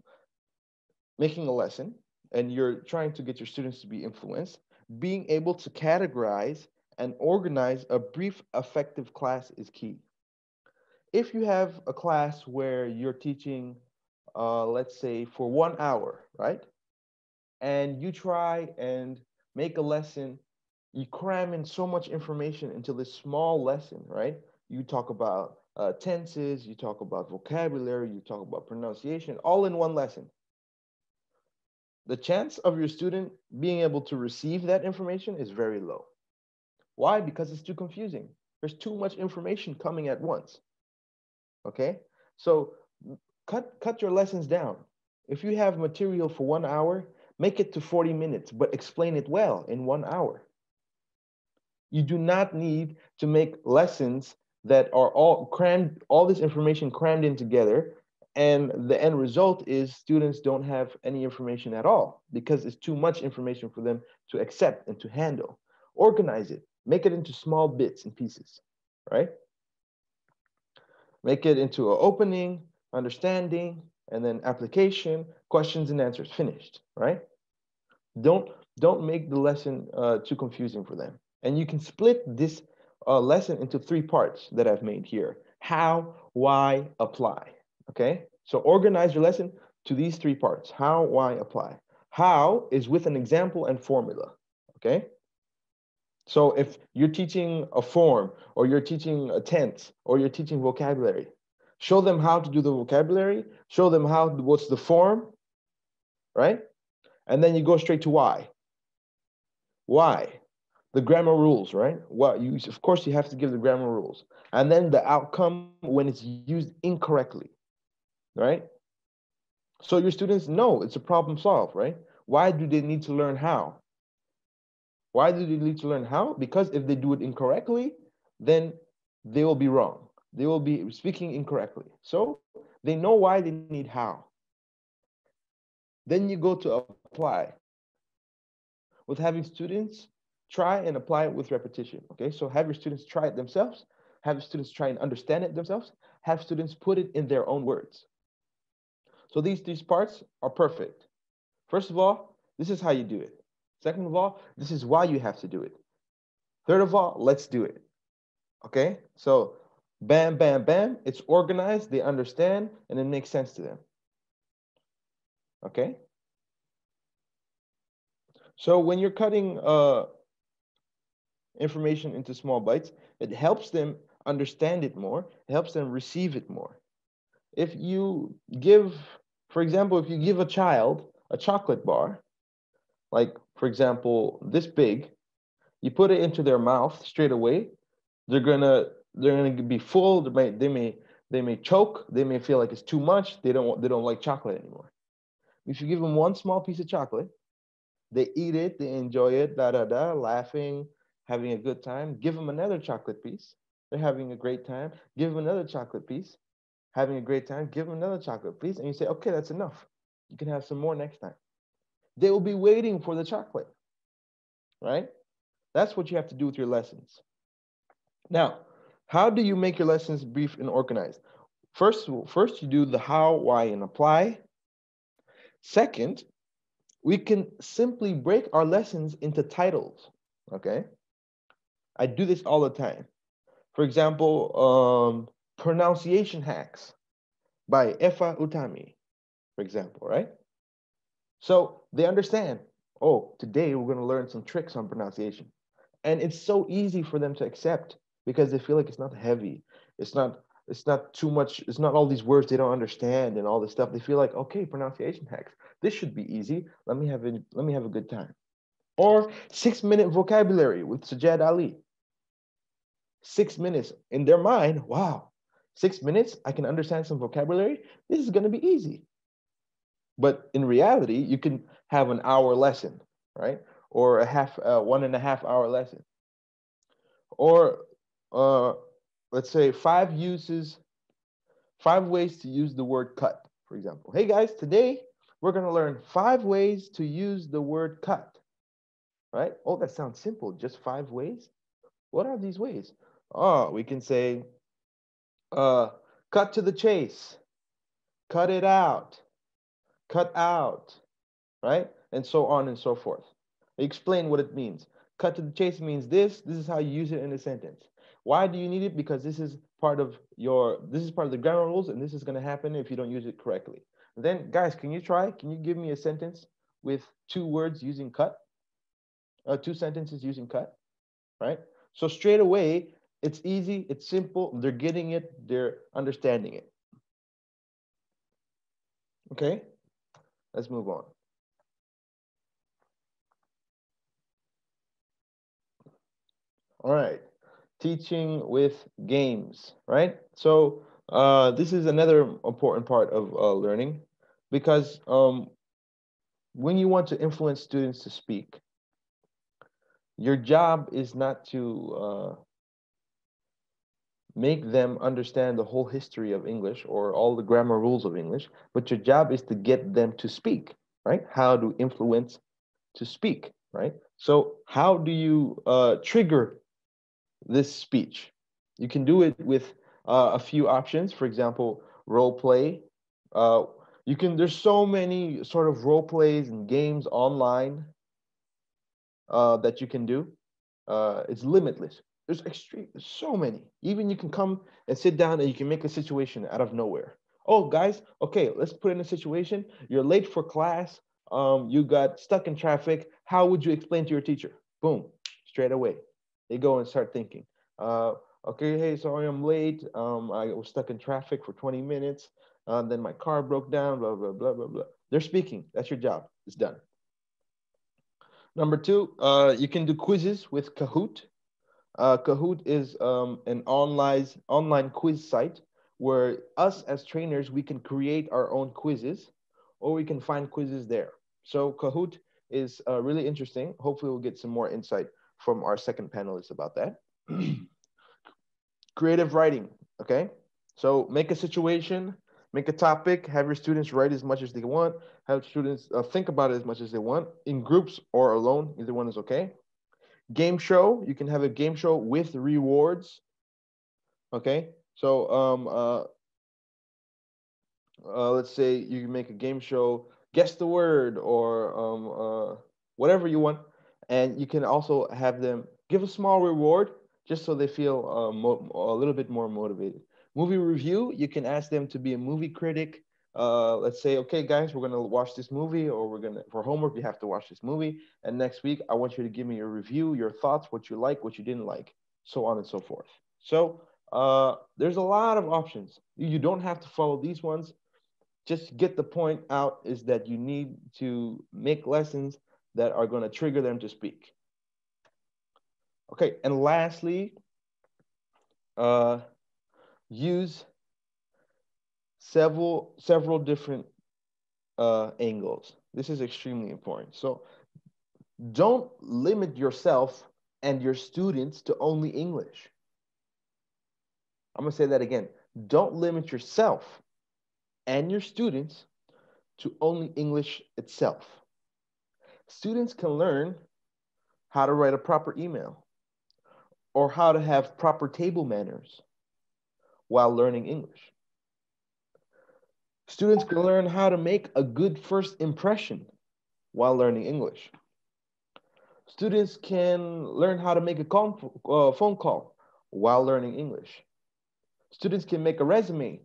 making a lesson and you're trying to get your students to be influenced, being able to categorize and organize a brief effective class is key. If you have a class where you're teaching, uh, let's say for one hour, right? And you try and make a lesson, you cram in so much information into this small lesson, right? You talk about uh, tenses, you talk about vocabulary, you talk about pronunciation, all in one lesson the chance of your student being able to receive that information is very low. Why? Because it's too confusing. There's too much information coming at once. Okay, so cut, cut your lessons down. If you have material for one hour, make it to 40 minutes, but explain it well in one hour. You do not need to make lessons that are all crammed, all this information crammed in together and the end result is students don't have any information at all because it's too much information for them to accept and to handle. Organize it, make it into small bits and pieces, right? Make it into an opening, understanding, and then application, questions and answers, finished, right? Don't, don't make the lesson uh, too confusing for them. And you can split this uh, lesson into three parts that I've made here. How, why, apply, Okay, so organize your lesson to these three parts, how, why, apply. How is with an example and formula, okay? So if you're teaching a form or you're teaching a tense or you're teaching vocabulary, show them how to do the vocabulary, show them how what's the form, right? And then you go straight to why. Why? The grammar rules, right? Well, you of course you have to give the grammar rules. And then the outcome when it's used incorrectly right? So your students know it's a problem solved, right? Why do they need to learn how? Why do they need to learn how? Because if they do it incorrectly, then they will be wrong. They will be speaking incorrectly. So they know why they need how. Then you go to apply with having students try and apply it with repetition. Okay, so have your students try it themselves, have students try and understand it themselves, have students put it in their own words. So these three parts are perfect. First of all, this is how you do it. Second of all, this is why you have to do it. Third of all, let's do it. Okay, so bam, bam, bam, it's organized, they understand, and it makes sense to them. Okay. So when you're cutting uh, information into small bites, it helps them understand it more, it helps them receive it more. If you give for example, if you give a child a chocolate bar, like for example, this big, you put it into their mouth straight away, they're gonna they're gonna be full, they may they may they may choke, they may feel like it's too much, they don't they don't like chocolate anymore. If you give them one small piece of chocolate, they eat it, they enjoy it, da da da, laughing, having a good time. Give them another chocolate piece, they're having a great time. Give them another chocolate piece, having a great time, give them another chocolate, please. And you say, okay, that's enough. You can have some more next time. They will be waiting for the chocolate, right? That's what you have to do with your lessons. Now, how do you make your lessons brief and organized? First, first you do the how, why, and apply. Second, we can simply break our lessons into titles, okay? I do this all the time. For example, um, pronunciation hacks by Efa Utami, for example, right? So they understand, oh, today we're going to learn some tricks on pronunciation. And it's so easy for them to accept because they feel like it's not heavy. It's not it's not too much it's not all these words they don't understand and all this stuff they feel like okay pronunciation hacks this should be easy let me have a let me have a good time or six minute vocabulary with sajad ali six minutes in their mind wow six minutes, I can understand some vocabulary. This is going to be easy. But in reality, you can have an hour lesson, right? Or a half, uh, one and a half hour lesson. Or uh, let's say five uses, five ways to use the word cut, for example. Hey guys, today we're going to learn five ways to use the word cut, right? Oh, that sounds simple. Just five ways. What are these ways? Oh, we can say uh, cut to the chase, cut it out, cut out, right? And so on and so forth. I explain what it means. Cut to the chase means this. This is how you use it in a sentence. Why do you need it? Because this is part of your, this is part of the grammar rules, and this is going to happen if you don't use it correctly. Then, guys, can you try? Can you give me a sentence with two words using cut? Uh, two sentences using cut, right? So straight away, it's easy, it's simple, they're getting it, they're understanding it. Okay, let's move on. All right, teaching with games, right? So uh, this is another important part of uh, learning because um, when you want to influence students to speak, your job is not to uh, make them understand the whole history of English or all the grammar rules of English, but your job is to get them to speak, right? How to influence to speak, right? So, how do you uh, trigger this speech? You can do it with uh, a few options, for example, role play. Uh, you can, there's so many sort of role plays and games online uh, that you can do. Uh, it's limitless there's extreme, there's so many. Even you can come and sit down and you can make a situation out of nowhere. Oh, guys, okay, let's put in a situation. You're late for class. Um, you got stuck in traffic. How would you explain to your teacher? Boom, straight away. They go and start thinking. Uh, okay, hey, sorry I'm late. Um, I was stuck in traffic for 20 minutes. Uh, then my car broke down, blah, blah, blah, blah, blah. They're speaking. That's your job. It's done. Number two, uh, you can do quizzes with Kahoot. Uh, Kahoot is um, an online online quiz site where us as trainers we can create our own quizzes, or we can find quizzes there. So Kahoot is uh, really interesting. Hopefully, we'll get some more insight from our second panelist about that. [CLEARS THROAT] Creative writing. Okay, so make a situation, make a topic, have your students write as much as they want, have students uh, think about it as much as they want in groups or alone. Either one is okay game show. You can have a game show with rewards. Okay, so um, uh, uh, let's say you make a game show, guess the word, or um, uh, whatever you want, and you can also have them give a small reward just so they feel uh, mo- a little bit more motivated. Movie review, you can ask them to be a movie critic, uh, let's say, okay, guys, we're gonna watch this movie, or we're gonna for homework you have to watch this movie, and next week I want you to give me your review, your thoughts, what you like, what you didn't like, so on and so forth. So uh, there's a lot of options. You don't have to follow these ones. Just get the point out is that you need to make lessons that are going to trigger them to speak. Okay, and lastly, uh, use several several different uh, angles. This is extremely important. So don't limit yourself and your students to only English. I'm gonna say that again. Don't limit yourself and your students to only English itself. Students can learn how to write a proper email or how to have proper table manners while learning English. Students can learn how to make a good first impression while learning English. Students can learn how to make a uh, phone call while learning English. Students can make a resume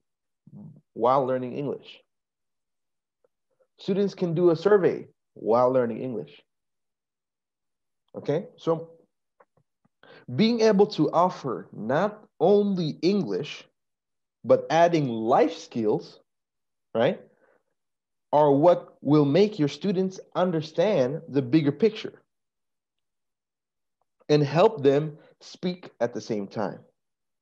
while learning English. Students can do a survey while learning English. Okay, so being able to offer not only English, but adding life skills right, are what will make your students understand the bigger picture and help them speak at the same time.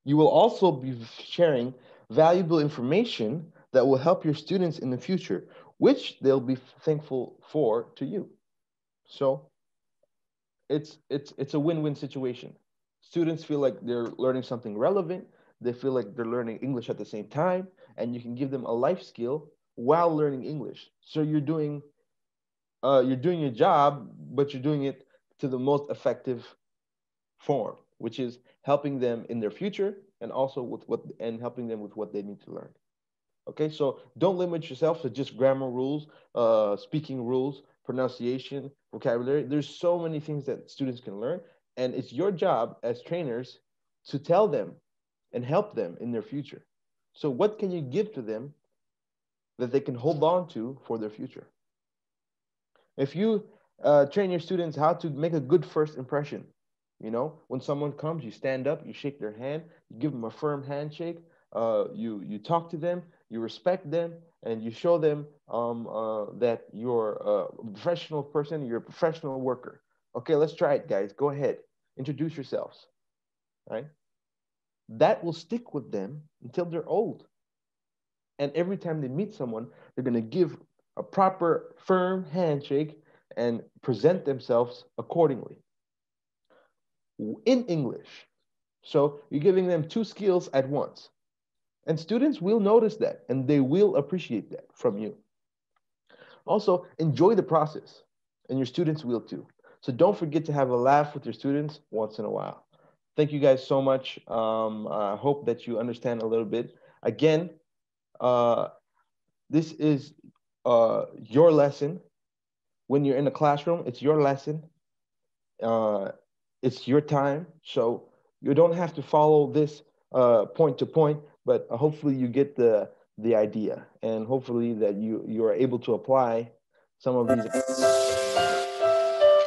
You will also be sharing valuable information that will help your students in the future, which they'll be thankful for to you. So it's it's it's a win-win situation. Students feel like they're learning something relevant. They feel like they're learning English at the same time and you can give them a life skill while learning English. So you're doing uh, you're doing your job, but you're doing it to the most effective form, which is helping them in their future and also with what and helping them with what they need to learn. Okay, so don't limit yourself to just grammar rules, uh, speaking rules, pronunciation, vocabulary. There's so many things that students can learn, and it's your job as trainers to tell them and help them in their future. So, what can you give to them that they can hold on to for their future? If you uh, train your students how to make a good first impression, you know, when someone comes, you stand up, you shake their hand, you give them a firm handshake, uh, you you talk to them, you respect them, and you show them um, uh, that you're a professional person, you're a professional worker. Okay, let's try it, guys. Go ahead, introduce yourselves, All right? that will stick with them until they're old. And every time they meet someone, they're going to give a proper, firm handshake and present themselves accordingly in English. So you're giving them two skills at once. And students will notice that and they will appreciate that from you. Also, enjoy the process, and your students will too. So don't forget to have a laugh with your students once in a while thank you guys so much. Um, I hope that you understand a little bit. Again, uh, this is uh, your lesson. When you're in the classroom, it's your lesson. Uh, it's your time. So you don't have to follow this uh, point to point, but hopefully you get the, the idea and hopefully that you, you are able to apply some of these.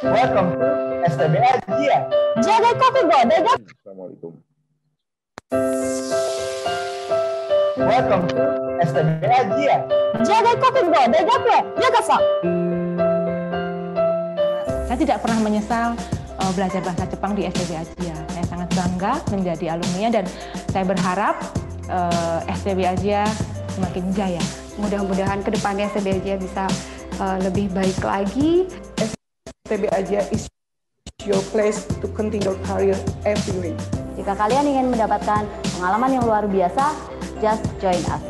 Welcome. STB aja ya. Jaga kopi goda, guys. Assalamualaikum. Welcome to STB aja ya. Jaga kopi goda, guys. Ya, kesal. Saya tidak pernah menyesal eh, belajar bahasa Jepang di STB Asia. Ya. Saya sangat bangga menjadi alumni dan saya berharap uh, eh, STB Asia ya semakin jaya. Mudah-mudahan ke depannya STB Asia ya bisa uh, lebih baik lagi. STB Asia is your place to continue your career every week. Jika kalian ingin mendapatkan pengalaman yang luar biasa, just join us.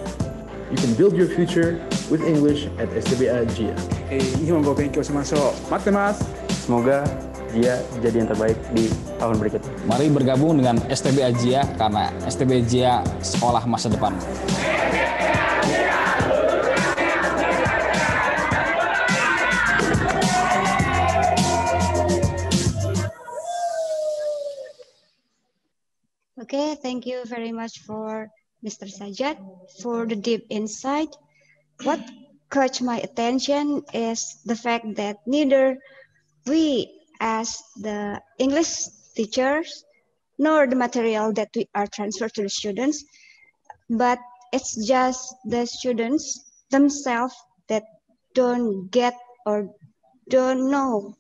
You can build your future with English at STBA eh, JIA. Hey, Nihongo Benkyo Shimasho. Matte mas. Semoga dia jadi yang terbaik di tahun berikut. Mari bergabung dengan STBA JIA karena STBA JIA sekolah masa depan. Okay, thank you very much for Mr. Sajat for the deep insight. What caught my attention is the fact that neither we as the English teachers nor the material that we are transferred to the students, but it's just the students themselves that don't get or don't know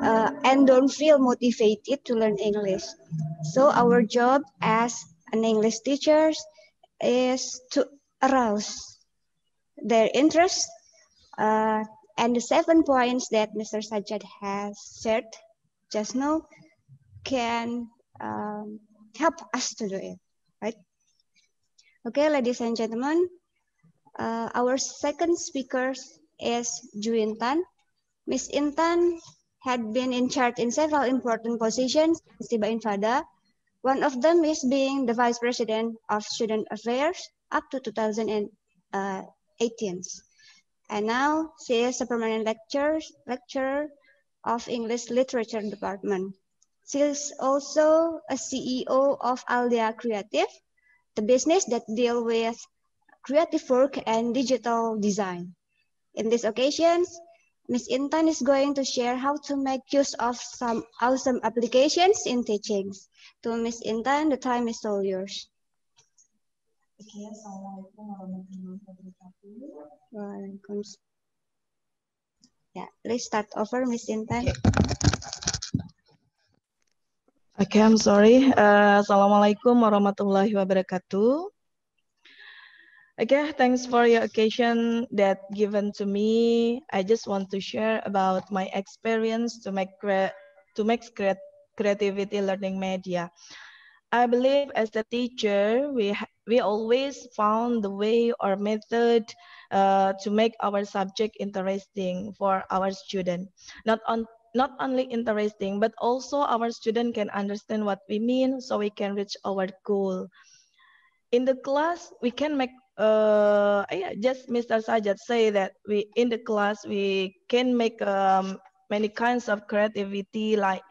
uh, and don't feel motivated to learn English. So our job as an English teacher is to arouse their interest uh, and the seven points that Mr. Sajjad has shared just now can um, help us to do it, right? Okay, ladies and gentlemen, uh, our second speaker is Ju Intan. Ms. Intan had been in charge in several important positions Siba Infada, one of them is being the Vice President of Student Affairs up to 2018. Uh, and now she is a permanent lecturer, lecturer of English Literature Department. She is also a CEO of Aldea Creative, the business that deal with creative work and digital design. In this occasion, Miss Intan is going to share how to make use of some awesome applications in teachings. To Miss Intan, the time is all yours. Okay, Assalamualaikum warahmatullahi wabarakatuh. Waalaikumsalam. Yeah, please start over, Miss Intan. Okay, I'm sorry. Uh, Assalamualaikum warahmatullahi wabarakatuh. Okay, thanks for your occasion that given to me. I just want to share about my experience to make to make creativity learning media. I believe as a teacher, we we always found the way or method uh, to make our subject interesting for our student. Not on not only interesting, but also our student can understand what we mean so we can reach our goal. In the class, we can make uh, yeah, just Mr. Sajat say that we in the class we can make um, many kinds of creativity like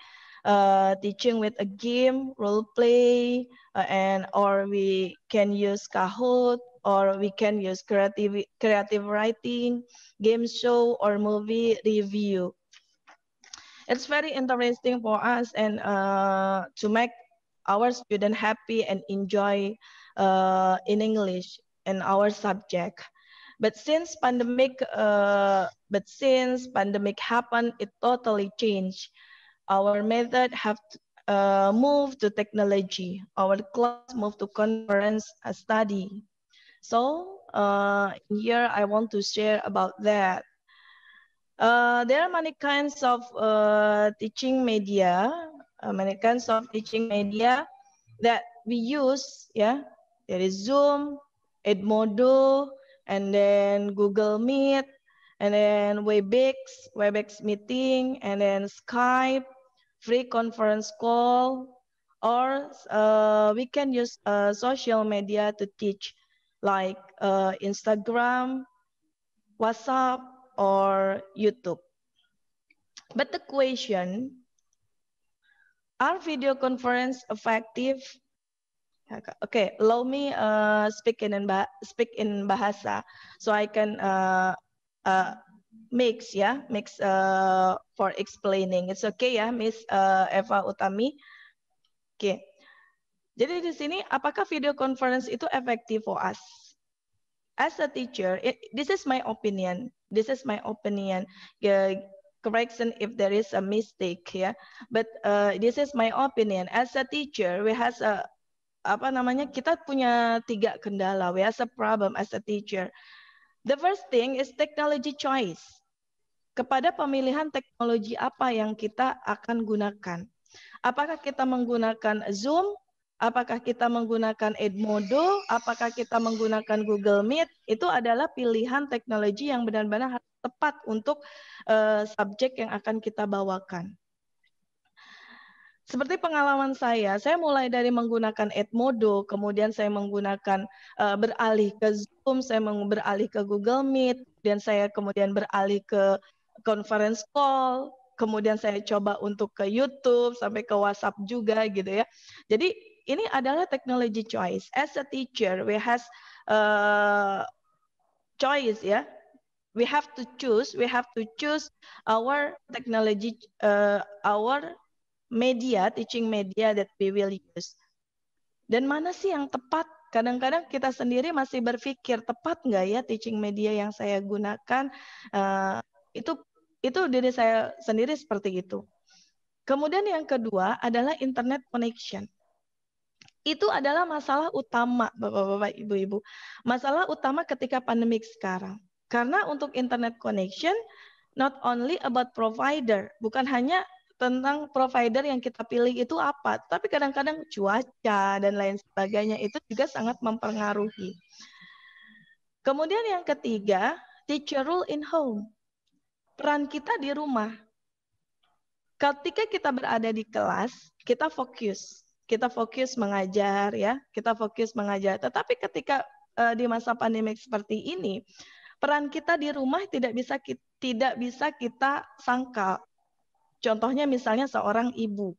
uh, teaching with a game, role play, uh, and or we can use Kahoot or we can use creative creative writing, game show or movie review. It's very interesting for us and uh, to make our student happy and enjoy uh, in English in our subject. But since pandemic, uh, but since pandemic happened, it totally changed. Our method have uh, moved to technology. Our class moved to conference uh, study. So uh, here I want to share about that. Uh, there are many kinds of uh, teaching media, uh, many kinds of teaching media that we use. Yeah, there is Zoom, Edmodo, and then Google Meet, and then Webex, Webex meeting, and then Skype, free conference call, or uh, we can use uh, social media to teach like uh, Instagram, WhatsApp, or YouTube. But the question, are video conference effective Okay, allow me uh, speak in speak in bahasa, so I can uh, uh, mix yeah mix uh, for explaining. It's okay ya, yeah, Miss uh, Eva Utami. Oke. Okay. Jadi di sini apakah video conference itu efektif for us? As a teacher, it, this is my opinion. This is my opinion. correction if there is a mistake yeah but uh, this is my opinion as a teacher we has a apa namanya kita punya tiga kendala. We as a problem as a teacher. The first thing is technology choice. Kepada pemilihan teknologi apa yang kita akan gunakan. Apakah kita menggunakan Zoom, apakah kita menggunakan Edmodo, apakah kita menggunakan Google Meet, itu adalah pilihan teknologi yang benar-benar tepat untuk uh, subjek yang akan kita bawakan. Seperti pengalaman saya, saya mulai dari menggunakan Edmodo, kemudian saya menggunakan uh, beralih ke Zoom, saya beralih ke Google Meet, dan saya kemudian beralih ke conference call, kemudian saya coba untuk ke YouTube sampai ke WhatsApp juga gitu ya. Jadi ini adalah technology choice. As a teacher, we has uh, choice ya. We have to choose. We have to choose our technology, uh, our media, teaching media that we will use. Dan mana sih yang tepat? Kadang-kadang kita sendiri masih berpikir tepat nggak ya teaching media yang saya gunakan uh, itu itu diri saya sendiri seperti itu. Kemudian yang kedua adalah internet connection. Itu adalah masalah utama Bapak-bapak, Ibu-ibu. Masalah utama ketika pandemik sekarang. Karena untuk internet connection not only about provider, bukan hanya tentang provider yang kita pilih itu apa. Tapi kadang-kadang cuaca dan lain sebagainya itu juga sangat mempengaruhi. Kemudian yang ketiga, teacher role in home. Peran kita di rumah. Ketika kita berada di kelas, kita fokus. Kita fokus mengajar ya, kita fokus mengajar. Tetapi ketika uh, di masa pandemi seperti ini, peran kita di rumah tidak bisa kita, tidak bisa kita sangkal Contohnya misalnya seorang ibu.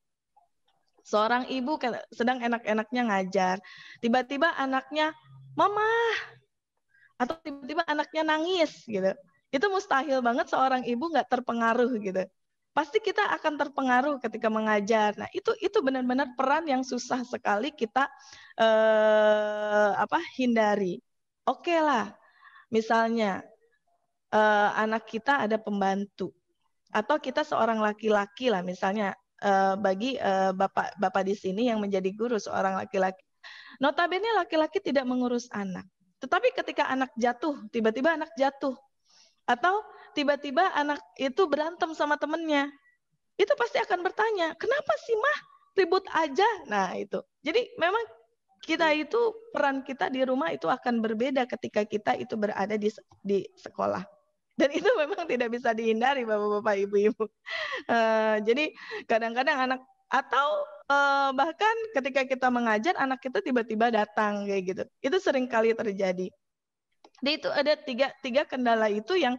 Seorang ibu sedang enak-enaknya ngajar. Tiba-tiba anaknya, "Mama!" Atau tiba-tiba anaknya nangis gitu. Itu mustahil banget seorang ibu nggak terpengaruh gitu. Pasti kita akan terpengaruh ketika mengajar. Nah, itu itu benar-benar peran yang susah sekali kita eh, apa hindari. Oke okay lah. Misalnya eh, anak kita ada pembantu atau kita seorang laki-laki lah misalnya uh, bagi uh, bapak bapak di sini yang menjadi guru seorang laki-laki notabene laki-laki tidak mengurus anak tetapi ketika anak jatuh tiba-tiba anak jatuh atau tiba-tiba anak itu berantem sama temennya itu pasti akan bertanya kenapa sih mah ribut aja nah itu jadi memang kita itu peran kita di rumah itu akan berbeda ketika kita itu berada di di sekolah dan itu [LAUGHS] memang tidak bisa dihindari bapak-bapak ibu-ibu. Uh, [LAUGHS] jadi kadang-kadang anak atau uh, bahkan ketika kita mengajar anak kita tiba-tiba datang kayak gitu. Itu sering kali terjadi. Jadi itu ada tiga tiga kendala itu yang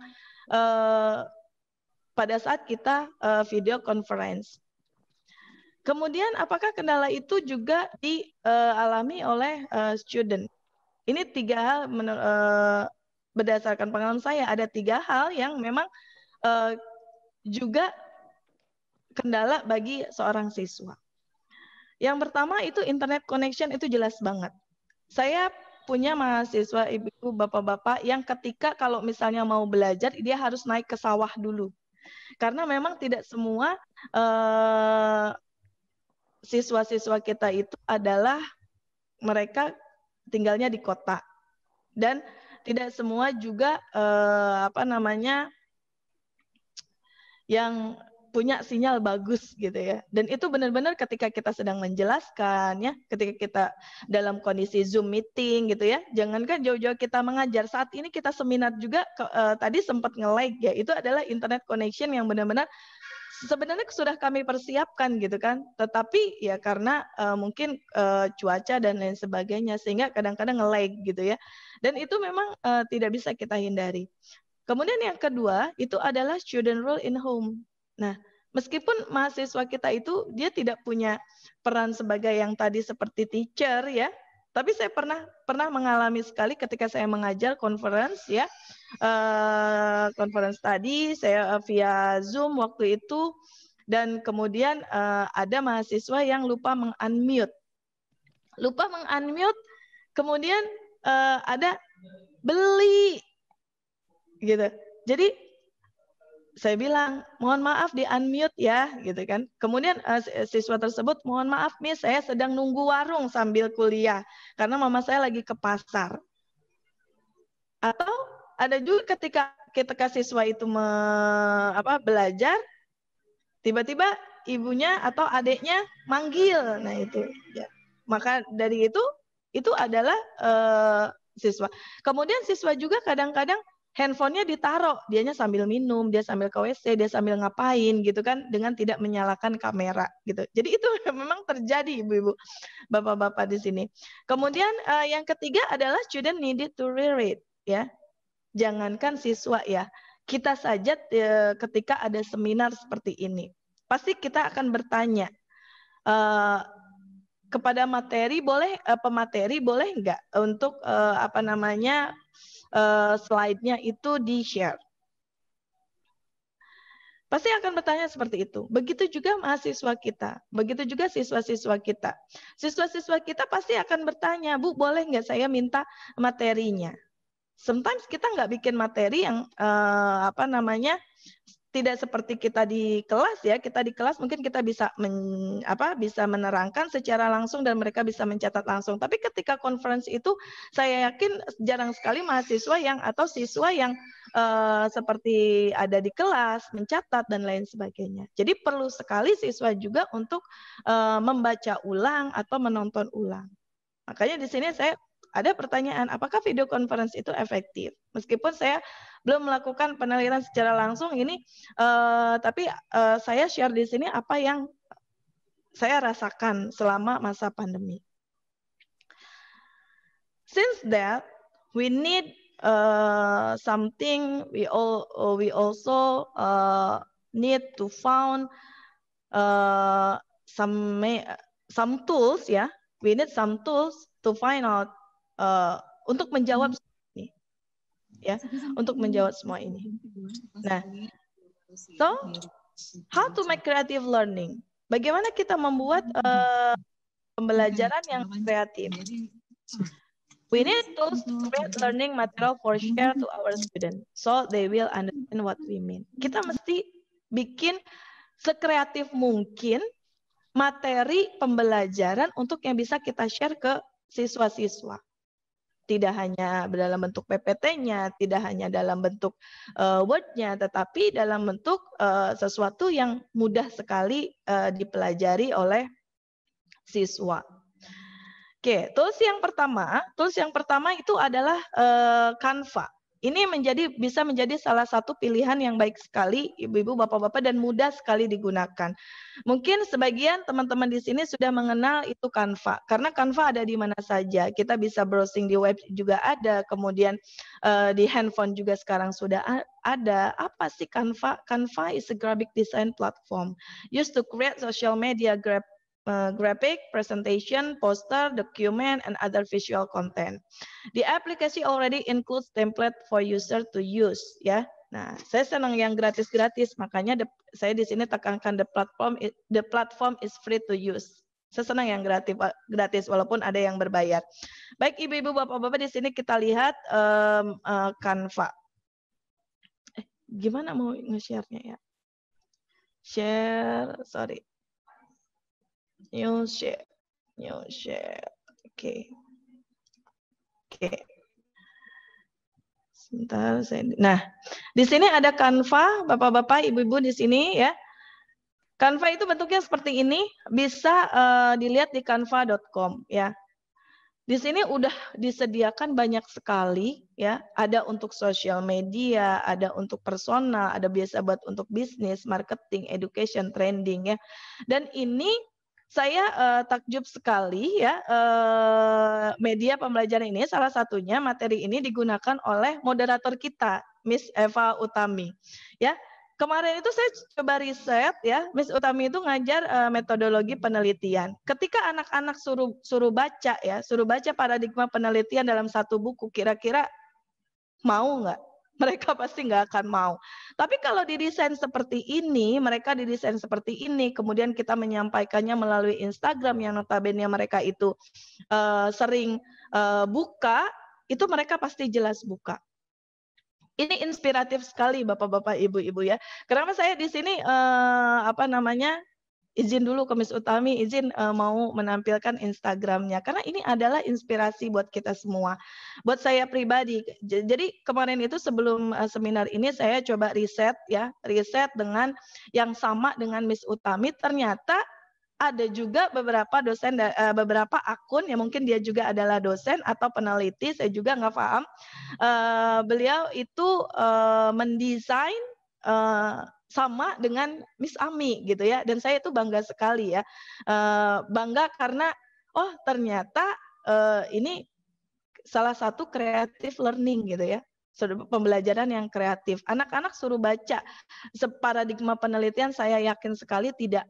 uh, pada saat kita uh, video conference. Kemudian apakah kendala itu juga dialami uh, oleh uh, student? Ini tiga hal menurut uh, berdasarkan pengalaman saya ada tiga hal yang memang uh, juga kendala bagi seorang siswa. Yang pertama itu internet connection itu jelas banget. Saya punya mahasiswa ibu bapak-bapak yang ketika kalau misalnya mau belajar dia harus naik ke sawah dulu. Karena memang tidak semua siswa eh, siswa-siswa kita itu adalah mereka tinggalnya di kota. Dan tidak semua juga eh, apa namanya yang punya sinyal bagus gitu ya. Dan itu benar-benar ketika kita sedang menjelaskan ya, ketika kita dalam kondisi Zoom meeting gitu ya. Jangankan jauh-jauh kita mengajar, saat ini kita seminar juga uh, tadi sempat nge-lag ya. Itu adalah internet connection yang benar-benar sebenarnya sudah kami persiapkan gitu kan tetapi ya karena uh, mungkin uh, cuaca dan lain sebagainya sehingga kadang-kadang nge-lag gitu ya dan itu memang uh, tidak bisa kita hindari kemudian yang kedua itu adalah student role in home nah meskipun mahasiswa kita itu dia tidak punya peran sebagai yang tadi seperti teacher ya tapi saya pernah pernah mengalami sekali ketika saya mengajar conference ya uh, conference tadi saya uh, via Zoom waktu itu dan kemudian uh, ada mahasiswa yang lupa mengunmute. Lupa mengunmute kemudian uh, ada beli gitu. Jadi saya bilang, mohon maaf di unmute ya, gitu kan. Kemudian uh, siswa tersebut, mohon maaf miss, saya sedang nunggu warung sambil kuliah karena mama saya lagi ke pasar. Atau ada juga ketika ketika siswa itu me, apa belajar tiba-tiba ibunya atau adiknya manggil. Nah, itu ya. Maka dari itu itu adalah uh, siswa. Kemudian siswa juga kadang-kadang handphonenya ditaruh, dianya sambil minum, dia sambil ke WC, dia sambil ngapain gitu kan dengan tidak menyalakan kamera gitu. Jadi itu [LAUGHS] memang terjadi ibu-ibu, bapak-bapak di sini. Kemudian uh, yang ketiga adalah student needed to reread ya jangankan siswa ya, kita saja eh, ketika ada seminar seperti ini, pasti kita akan bertanya e, kepada materi boleh e, pemateri boleh nggak untuk e, apa namanya e, slide-nya itu di share. Pasti akan bertanya seperti itu. Begitu juga mahasiswa kita, begitu juga siswa-siswa kita. Siswa-siswa kita pasti akan bertanya, Bu, boleh nggak saya minta materinya? sometimes kita nggak bikin materi yang uh, apa namanya tidak seperti kita di kelas ya kita di kelas mungkin kita bisa men, apa bisa menerangkan secara langsung dan mereka bisa mencatat langsung tapi ketika conference itu saya yakin jarang sekali mahasiswa yang atau siswa yang uh, seperti ada di kelas mencatat dan lain sebagainya jadi perlu sekali siswa juga untuk uh, membaca ulang atau menonton ulang makanya di sini saya ada pertanyaan, apakah video conference itu efektif? Meskipun saya belum melakukan penelitian secara langsung ini, uh, tapi uh, saya share di sini apa yang saya rasakan selama masa pandemi. Since that, we need uh, something. We all we also uh, need to found uh, some some tools. Yeah, we need some tools to find out uh, untuk menjawab hmm. ini, ya, untuk menjawab semua ini. Nah, so how to make creative learning? Bagaimana kita membuat uh, pembelajaran hmm. yang kreatif? We need tools to create learning material for share to our students, so they will understand what we mean. Kita mesti bikin sekreatif mungkin materi pembelajaran untuk yang bisa kita share ke siswa-siswa tidak hanya dalam bentuk PPT-nya, tidak hanya dalam bentuk uh, Word-nya, tetapi dalam bentuk uh, sesuatu yang mudah sekali uh, dipelajari oleh siswa. Oke, tools yang pertama, tools yang pertama itu adalah uh, Canva. Ini menjadi bisa menjadi salah satu pilihan yang baik sekali ibu-ibu, bapak-bapak dan mudah sekali digunakan. Mungkin sebagian teman-teman di sini sudah mengenal itu Canva karena Canva ada di mana saja. Kita bisa browsing di web juga ada, kemudian uh, di handphone juga sekarang sudah ada apa sih Canva? Canva is a graphic design platform used to create social media graph uh, graphic, presentation, poster, document, and other visual content. The application already includes template for user to use. Ya, nah saya senang yang gratis-gratis, makanya the, saya di sini tekankan the platform the platform is free to use. Saya senang yang gratis, gratis walaupun ada yang berbayar. Baik ibu-ibu, bapak-bapak di sini kita lihat um, uh, Canva. Eh, gimana mau nge-share-nya ya? Share, sorry new share. Oke. Okay. Oke. Okay. Sebentar saya Nah, di sini ada kanva, Bapak-bapak, Ibu-ibu di sini ya. Canva itu bentuknya seperti ini, bisa uh, dilihat di canva.com ya. Di sini udah disediakan banyak sekali ya, ada untuk sosial media, ada untuk personal, ada biasa buat untuk bisnis, marketing, education, trending ya. Dan ini saya uh, takjub sekali ya uh, media pembelajaran ini salah satunya materi ini digunakan oleh moderator kita Miss Eva Utami ya kemarin itu saya coba riset ya Miss Utami itu ngajar uh, metodologi penelitian ketika anak-anak suruh suruh baca ya suruh baca paradigma penelitian dalam satu buku kira-kira mau nggak mereka pasti nggak akan mau. Tapi kalau didesain seperti ini, mereka didesain seperti ini, kemudian kita menyampaikannya melalui Instagram yang notabene mereka itu uh, sering uh, buka, itu mereka pasti jelas buka. Ini inspiratif sekali Bapak-bapak, Ibu-ibu ya. Kenapa saya di sini uh, apa namanya? izin dulu ke Miss Utami, izin uh, mau menampilkan Instagramnya. Karena ini adalah inspirasi buat kita semua. Buat saya pribadi, jadi kemarin itu sebelum uh, seminar ini saya coba riset ya, riset dengan yang sama dengan Miss Utami, ternyata ada juga beberapa dosen eh, beberapa akun yang mungkin dia juga adalah dosen atau peneliti saya juga nggak paham beliau itu mendesain sama dengan Miss Ami gitu ya dan saya itu bangga sekali ya eh, bangga karena oh ternyata eh, ini salah satu kreatif learning gitu ya pembelajaran yang kreatif anak-anak suruh baca separadigma penelitian saya yakin sekali tidak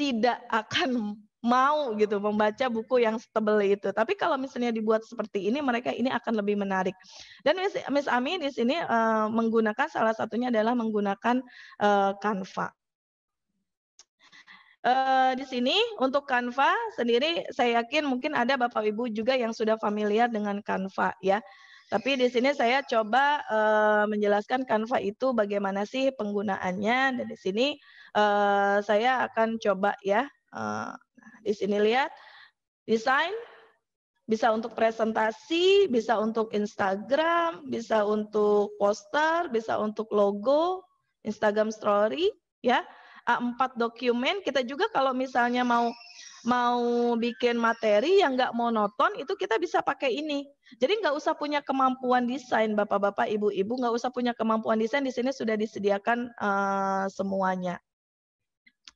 tidak akan mau gitu membaca buku yang setebel itu. Tapi kalau misalnya dibuat seperti ini, mereka ini akan lebih menarik. Dan Miss, Miss Ami di sini uh, menggunakan salah satunya adalah menggunakan uh, Canva. Uh, di sini untuk Canva sendiri saya yakin mungkin ada Bapak Ibu juga yang sudah familiar dengan Canva ya. Tapi di sini saya coba uh, menjelaskan Canva itu bagaimana sih penggunaannya dan di sini uh, saya akan coba ya Eh, di sini lihat desain bisa untuk presentasi, bisa untuk Instagram, bisa untuk poster, bisa untuk logo, Instagram story, ya. A4 dokumen kita juga kalau misalnya mau mau bikin materi yang nggak monoton itu kita bisa pakai ini. Jadi nggak usah punya kemampuan desain bapak-bapak, ibu-ibu nggak usah punya kemampuan desain di sini sudah disediakan uh, semuanya.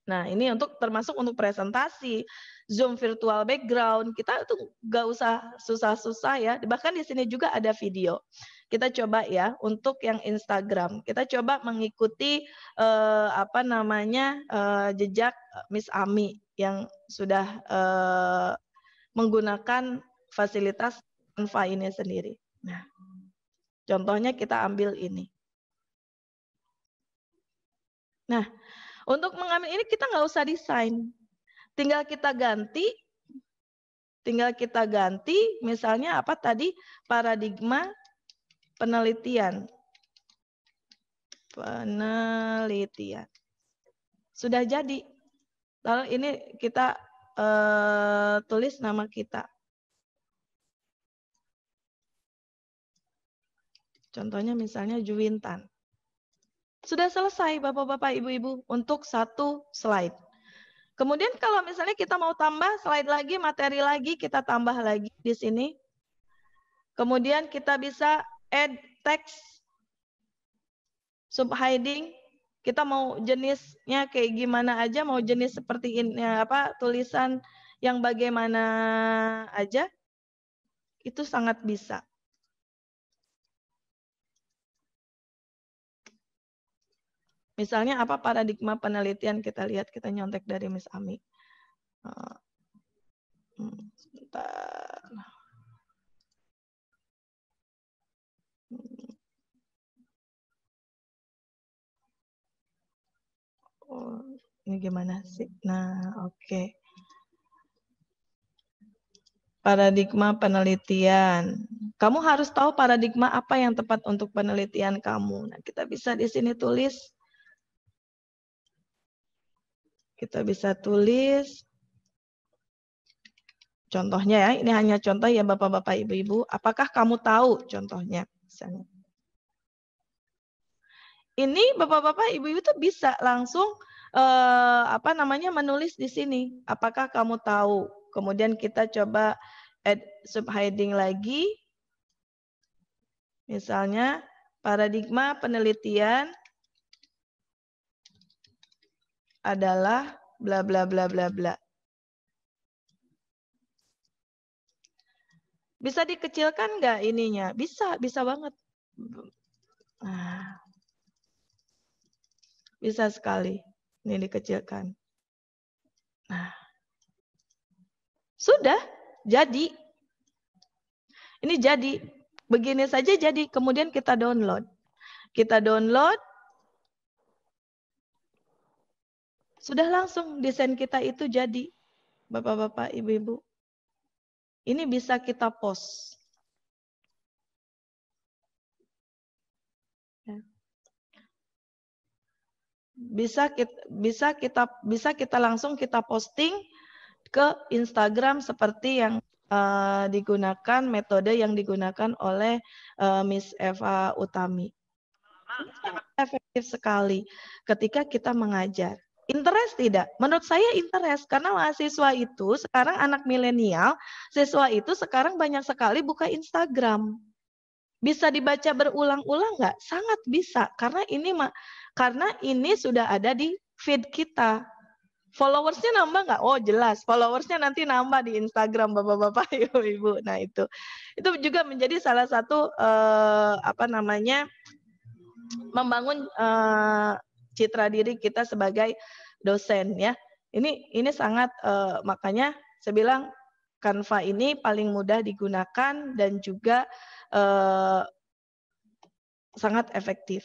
Nah, ini untuk termasuk untuk presentasi, Zoom virtual background, kita tuh nggak usah susah-susah ya. Bahkan di sini juga ada video. Kita coba ya untuk yang Instagram. Kita coba mengikuti eh, apa namanya eh, jejak Miss Ami yang sudah eh, menggunakan fasilitas Canva ini sendiri. Nah, contohnya kita ambil ini. Nah, untuk mengambil ini kita nggak usah desain. Tinggal kita ganti, tinggal kita ganti misalnya apa tadi paradigma penelitian. Penelitian. Sudah jadi. Lalu ini kita eh, tulis nama kita. Contohnya misalnya Juwintan. Sudah selesai Bapak-bapak, Ibu-ibu untuk satu slide. Kemudian kalau misalnya kita mau tambah slide lagi, materi lagi, kita tambah lagi di sini. Kemudian kita bisa add text subheading. Kita mau jenisnya kayak gimana aja, mau jenis seperti ini eh, apa tulisan yang bagaimana aja itu sangat bisa. Misalnya apa paradigma penelitian kita lihat kita nyontek dari Miss Ami. Eh, hmm, sebentar. Hmm. Oh, ini gimana sih? Nah, oke. Okay. Paradigma penelitian. Kamu harus tahu paradigma apa yang tepat untuk penelitian kamu. Nah, kita bisa di sini tulis kita bisa tulis contohnya ya. Ini hanya contoh ya Bapak-bapak, Ibu-ibu. Apakah kamu tahu contohnya? Misalnya. Ini Bapak-bapak, Ibu-ibu itu bisa langsung eh, apa namanya menulis di sini. Apakah kamu tahu? Kemudian kita coba add subheading lagi. Misalnya paradigma penelitian adalah bla bla bla bla bla. Bisa dikecilkan nggak ininya? Bisa, bisa banget. Ah. Bisa sekali. Ini dikecilkan. Nah. Sudah, jadi. Ini jadi. Begini saja jadi, kemudian kita download. Kita download, sudah langsung desain kita itu jadi. Bapak-bapak, ibu-ibu. Ini bisa kita post. Ya. Bisa kita, bisa kita bisa kita langsung kita posting ke Instagram seperti yang uh, digunakan metode yang digunakan oleh uh, Miss Eva Utami. Ini sangat efektif sekali ketika kita mengajar. Interest tidak? Menurut saya interest karena mahasiswa itu sekarang anak milenial, siswa itu sekarang banyak sekali buka Instagram. Bisa dibaca berulang-ulang nggak? Sangat bisa karena ini karena ini sudah ada di feed kita. Followersnya nambah nggak? Oh jelas, followersnya nanti nambah di Instagram bapak-bapak, [LAUGHS] ibu-ibu. Nah itu, itu juga menjadi salah satu eh, apa namanya membangun eh, citra diri kita sebagai dosen ya. Ini ini sangat uh, makanya saya bilang Canva ini paling mudah digunakan dan juga uh, sangat efektif.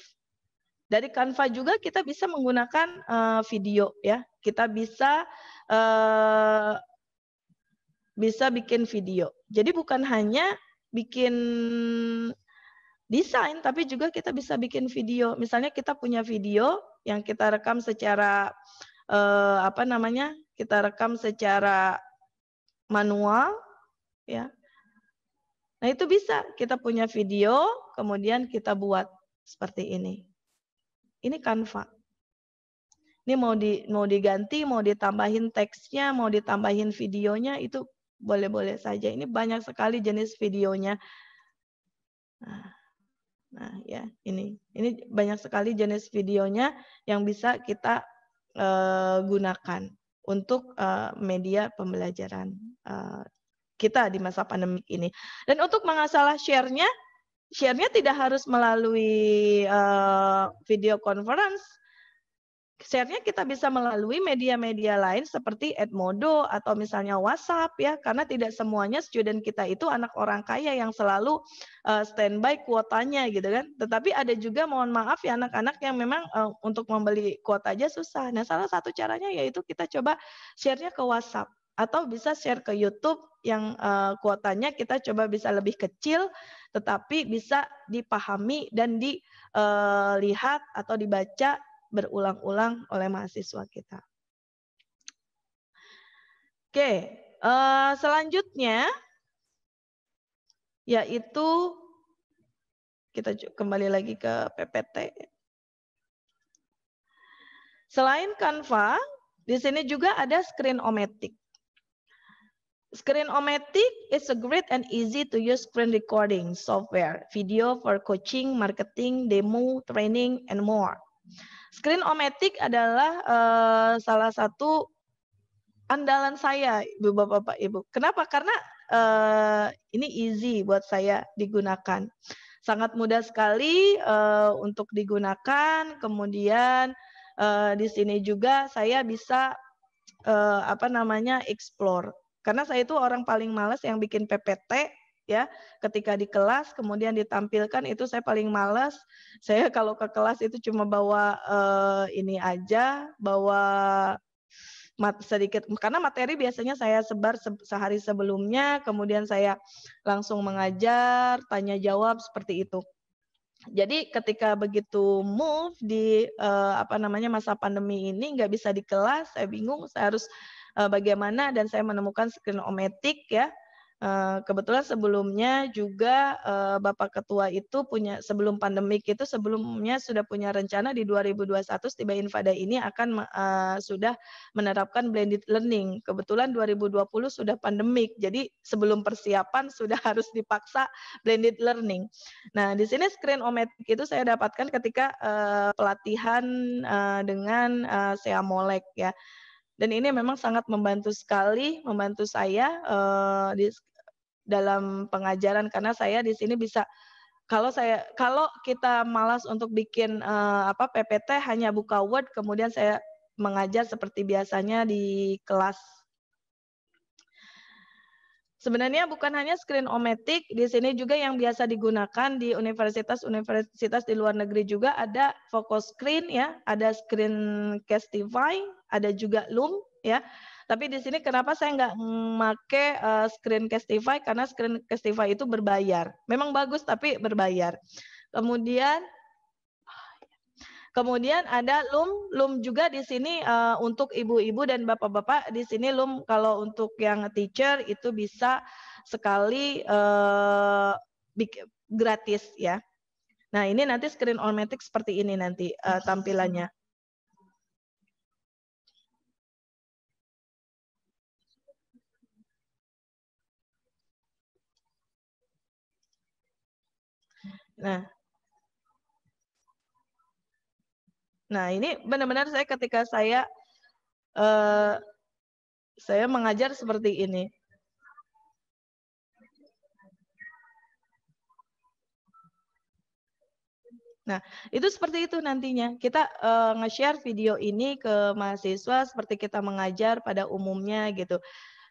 Dari Canva juga kita bisa menggunakan uh, video ya. Kita bisa uh, bisa bikin video. Jadi bukan hanya bikin desain tapi juga kita bisa bikin video. Misalnya kita punya video yang kita rekam secara eh, apa namanya? Kita rekam secara manual ya. Nah, itu bisa kita punya video kemudian kita buat seperti ini. Ini kanva Ini mau di mau diganti, mau ditambahin teksnya, mau ditambahin videonya itu boleh-boleh saja. Ini banyak sekali jenis videonya. Nah. Nah, ya, ini. Ini banyak sekali jenis videonya yang bisa kita uh, gunakan untuk uh, media pembelajaran uh, kita di masa pandemi ini. Dan untuk mengasah share-nya, share-nya tidak harus melalui uh, video conference, Share-nya kita bisa melalui media-media lain seperti Edmodo atau misalnya WhatsApp ya, karena tidak semuanya student kita itu anak orang kaya yang selalu uh, standby kuotanya gitu kan. Tetapi ada juga mohon maaf ya anak-anak yang memang uh, untuk membeli kuota aja susah. Nah, salah satu caranya yaitu kita coba share-nya ke WhatsApp atau bisa share ke YouTube yang uh, kuotanya kita coba bisa lebih kecil tetapi bisa dipahami dan dilihat atau dibaca berulang-ulang oleh mahasiswa kita. Oke, eh, selanjutnya yaitu kita kembali lagi ke PPT. Selain Canva, di sini juga ada screen Screen Screenomatic is a great and easy to use screen recording software, video for coaching, marketing, demo, training, and more. Screen Omatic adalah uh, salah satu andalan saya, Ibu Bapak Ibu. Kenapa? Karena uh, ini easy buat saya digunakan. Sangat mudah sekali uh, untuk digunakan. Kemudian uh, di sini juga saya bisa uh, apa namanya explore. Karena saya itu orang paling males yang bikin PPT ya ketika di kelas kemudian ditampilkan itu saya paling males saya [LAUGHS] kalau ke kelas itu cuma bawa uh, ini aja bawa mat sedikit karena materi biasanya saya sebar se sehari sebelumnya kemudian saya langsung mengajar tanya jawab seperti itu jadi ketika begitu move di uh, apa namanya masa pandemi ini nggak bisa di kelas saya bingung saya harus eh, bagaimana dan saya menemukan screenometric ya Eh, kebetulan sebelumnya juga eh, Bapak Ketua itu punya sebelum pandemik itu sebelumnya sudah punya rencana di 2021 tiba Infada ini akan eh, sudah menerapkan blended learning. Kebetulan 2020 sudah pandemik, jadi sebelum persiapan sudah [LAUGHS] harus dipaksa blended learning. Nah di sini screen ometik itu saya dapatkan ketika pelatihan dengan uh, Seamolek ya. Dan ini memang sangat membantu sekali, membantu saya uh, di, dalam pengajaran karena saya di sini bisa kalau saya kalau kita malas untuk bikin uh, apa PPT hanya buka Word kemudian saya mengajar seperti biasanya di kelas Sebenarnya bukan hanya screen ometik, di sini juga yang biasa digunakan di universitas-universitas di luar negeri juga ada focus screen ya, ada screen castify, ada juga loom ya. Tapi di sini kenapa saya nggak memakai eh, screen castify karena screen castify itu berbayar. Memang bagus tapi berbayar. Kemudian Kemudian ada lum, lum juga di sini uh, untuk ibu-ibu dan bapak-bapak di sini lum kalau untuk yang teacher itu bisa sekali uh, gratis ya. Nah ini nanti screen automatic seperti ini nanti uh, tampilannya. Nah, Nah, ini benar-benar saya ketika saya uh, saya mengajar seperti ini. Nah, itu seperti itu nantinya. Kita uh, nge-share video ini ke mahasiswa seperti kita mengajar pada umumnya gitu.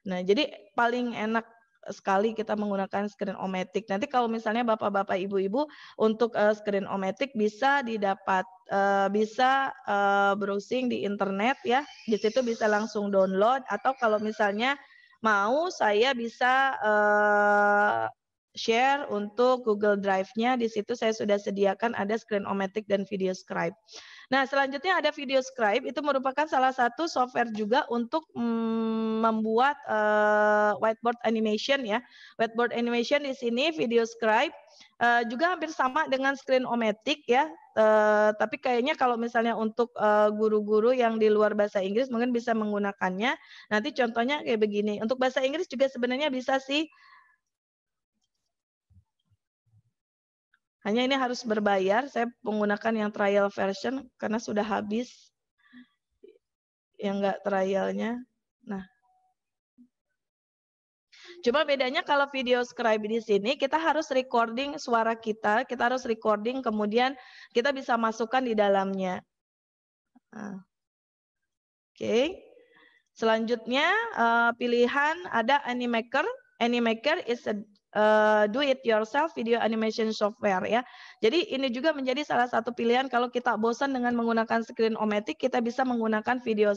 Nah, jadi paling enak sekali kita menggunakan screen ometik. Nanti kalau misalnya bapak-bapak ibu-ibu untuk uh, screen ometik bisa didapat uh, bisa uh, browsing di internet ya. Di situ bisa langsung download atau kalau misalnya mau saya bisa uh, share untuk Google Drive-nya. Di situ saya sudah sediakan ada screen omatic dan video scribe. Nah, selanjutnya ada video scribe itu merupakan salah satu software juga untuk mm, membuat uh, whiteboard animation ya. Whiteboard animation di sini video scribe uh, juga hampir sama dengan Screen Omatic ya. Uh, tapi kayaknya kalau misalnya untuk guru-guru uh, guru -guru yang di luar bahasa Inggris mungkin bisa menggunakannya. Nanti contohnya kayak begini. Untuk bahasa Inggris juga sebenarnya bisa sih Hanya ini harus berbayar. Saya menggunakan yang trial version karena sudah habis yang enggak trialnya. Nah, Cuma bedanya kalau video scribe di sini kita harus recording suara kita, kita harus recording kemudian kita bisa masukkan di dalamnya. Nah. Oke. Okay. Selanjutnya eh, pilihan ada Animaker. Animaker is a uh, do it yourself video animation software ya. Jadi ini juga menjadi salah satu pilihan kalau kita bosan dengan menggunakan screen omatic, kita bisa menggunakan video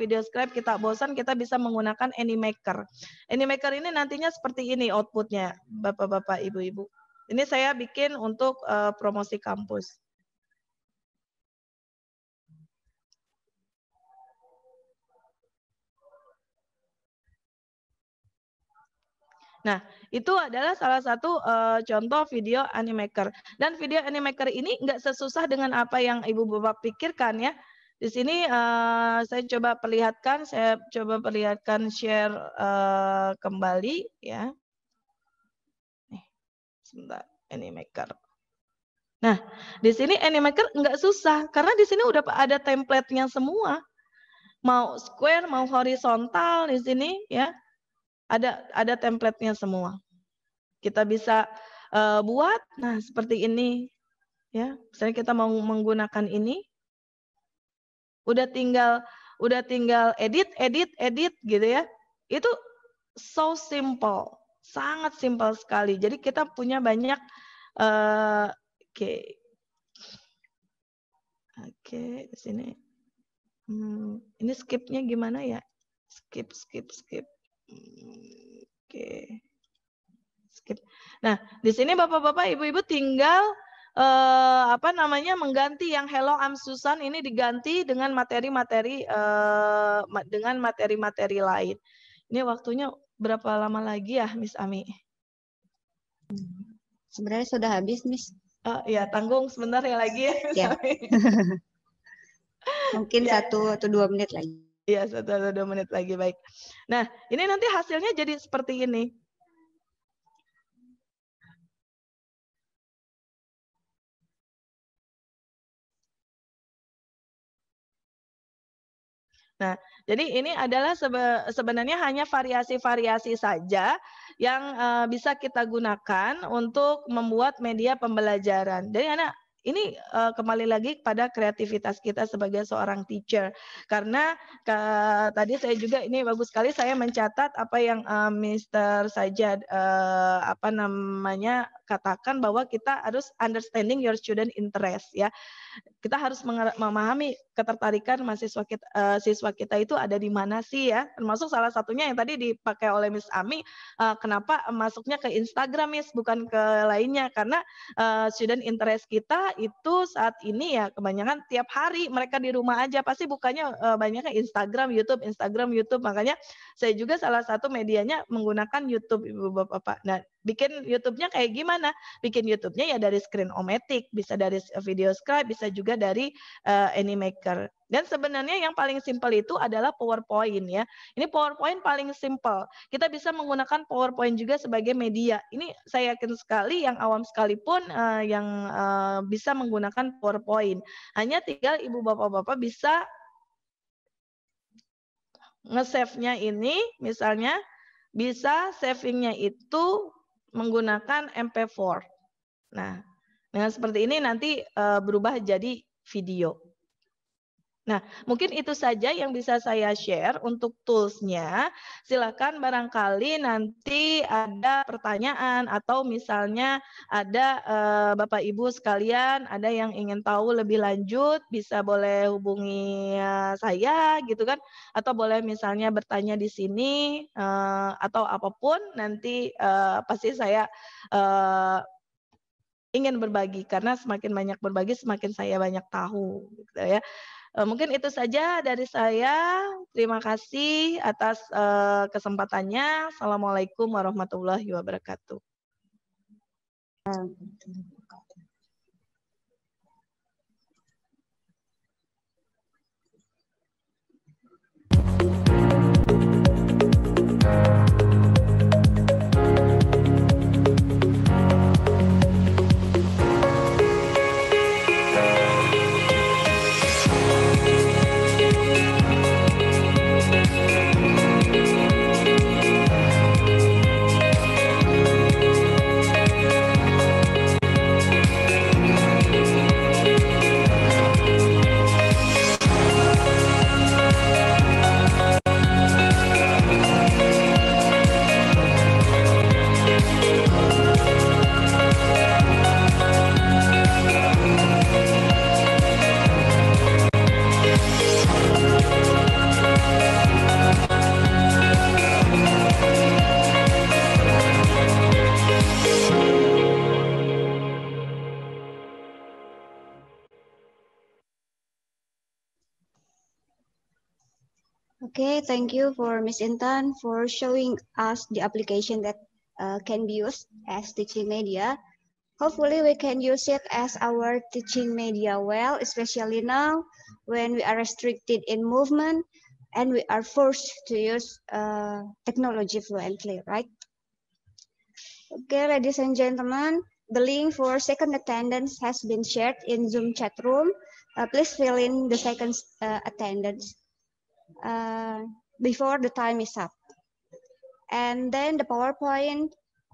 Video script kita bosan, kita bisa menggunakan animaker. Animaker ini nantinya seperti ini outputnya, Bapak-bapak, Ibu-ibu. Ini saya bikin untuk uh, promosi kampus. Nah, itu adalah salah satu uh, contoh video animaker. Dan video animaker ini nggak sesusah dengan apa yang ibu bapak pikirkan ya. Di sini uh, saya coba perlihatkan, saya coba perlihatkan share uh, kembali ya. Nih, sebentar, animaker. Nah, di sini animaker nggak susah karena di sini udah ada template-nya semua. Mau square, mau horizontal di sini ya ada ada templatenya semua. Kita bisa uh, buat nah seperti ini ya. Misalnya kita mau menggunakan ini udah tinggal udah tinggal edit edit edit gitu ya. Itu so simple, sangat simple sekali. Jadi kita punya banyak uh, oke. Okay. Oke, okay, di sini. Hmm, ini skipnya gimana ya? Skip, skip, skip. Oke. Skip. Nah, di sini Bapak-bapak, Ibu-ibu tinggal eh, apa namanya mengganti yang hello I'm Susan ini diganti dengan materi-materi eh, dengan materi-materi lain. Ini waktunya berapa lama lagi ya, Miss Ami? Sebenarnya sudah habis, Miss. Oh, ya, tanggung sebentar ya lagi ya. Miss ya. [LAUGHS] Mungkin ya. satu atau dua menit lagi. Iya, satu atau dua menit lagi baik. Nah, ini nanti hasilnya jadi seperti ini. Nah, jadi ini adalah sebenarnya hanya variasi-variasi saja yang eh, bisa kita gunakan untuk membuat media pembelajaran. Jadi anak ini uh, kembali lagi pada kreativitas kita sebagai seorang teacher karena ke, tadi saya juga ini bagus sekali saya mencatat apa yang uh, Mister Sajad uh, apa namanya katakan bahwa kita harus understanding your student interest ya. Kita harus memahami ketertarikan mahasiswa kita, uh, eh, siswa kita itu ada di mana sih ya. Termasuk salah satunya yang tadi dipakai oleh Miss Ami, uh, kenapa masuknya ke Instagram Miss bukan ke lainnya karena uh, student interest kita itu saat ini ya kebanyakan tiap hari mereka di rumah aja pasti bukannya uh, banyaknya Instagram, YouTube, Instagram, YouTube. Makanya saya juga salah satu medianya menggunakan YouTube Ibu Bapak. Nah, bikin YouTube-nya kayak gimana? Bikin YouTube-nya ya dari screen omatic, bisa dari eh, video scribe, bisa juga dari uh, Animaker. Dan sebenarnya yang paling simpel itu adalah PowerPoint ya. Ini PowerPoint paling simpel. Kita bisa menggunakan PowerPoint juga sebagai media. Ini saya yakin sekali yang awam sekalipun uh, yang uh, bisa menggunakan PowerPoint. Hanya tinggal ibu bapak-bapak bisa nge-save-nya ini misalnya bisa savingnya itu menggunakan MP4. Nah, dengan seperti ini nanti eh, berubah jadi video. Nah, mungkin itu saja yang bisa saya share untuk toolsnya. Silakan barangkali nanti ada pertanyaan atau misalnya ada eh, Bapak Ibu sekalian ada yang ingin tahu lebih lanjut bisa boleh hubungi eh, saya gitu kan atau boleh misalnya bertanya di sini eh, atau apapun nanti pasti saya ingin berbagi karena semakin banyak berbagi semakin saya banyak tahu gitu ya. Eh, mungkin itu saja dari saya. Terima kasih atas eh, kesempatannya. Assalamualaikum warahmatullahi wabarakatuh. Eh, thank you for Ms. Intan for showing us the application that uh, can be used as teaching media. Hopefully, we can use it as our teaching media well, especially now when we are restricted in movement and we are forced to use uh, technology fluently, right? Okay, ladies and gentlemen, the link for second attendance has been shared in Zoom chat room. Uh, please fill in the second uh, attendance uh, before the time is up. And then the PowerPoint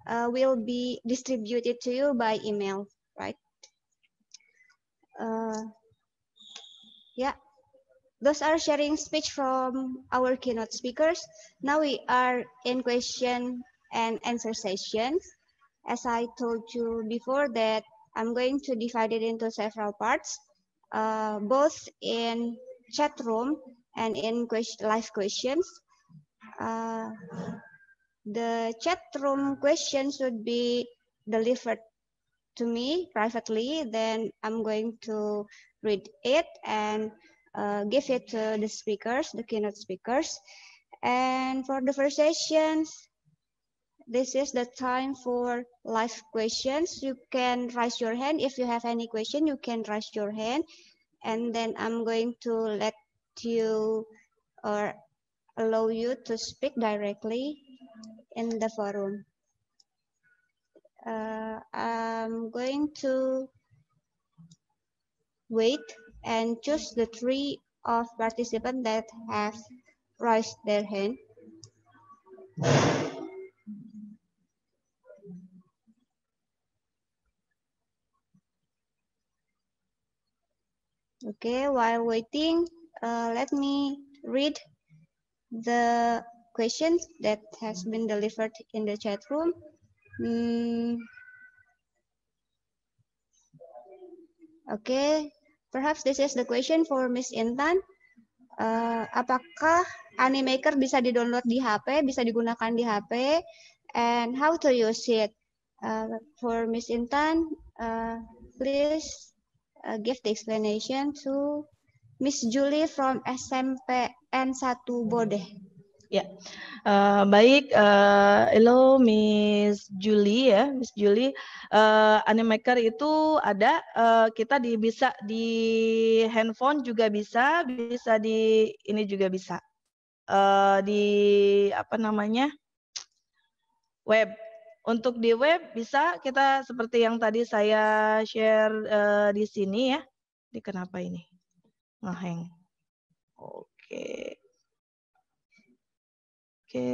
uh, will be distributed to you by email, right? Uh, yeah, those are sharing speech from our keynote speakers. Now we are in question and answer sessions. As I told you before that I'm going to divide it into several parts, uh, both in chat room and in live questions. Uh, the chat room questions should be delivered to me privately. Then I'm going to read it and uh, give it to the speakers, the keynote speakers. And for the first sessions, this is the time for live questions. You can raise your hand. If you have any question, you can raise your hand. And then I'm going to let you or allow you to speak directly in the forum. Uh, I'm going to wait and choose the three of participants that have raised their hand. Okay, while waiting, uh, let me read the questions that has been delivered in the chat room. Mm. Okay, perhaps this is the question for Miss Intan. Uh, apakah Animaker bisa di-download di HP, bisa digunakan di HP, and how to use it? Uh, for Miss Intan, uh, please uh, give the explanation to Miss Julie from SMPN 1 Bodeh. Ya, uh, baik. Uh, hello, Miss Julie ya, Miss Julie. Uh, eh, Animaker itu ada uh, kita di bisa di handphone juga bisa, bisa di ini juga bisa uh, di apa namanya web. Untuk di web bisa kita seperti yang tadi saya share uh, di sini ya. Di kenapa ini? ngeheng. Oke. Oke.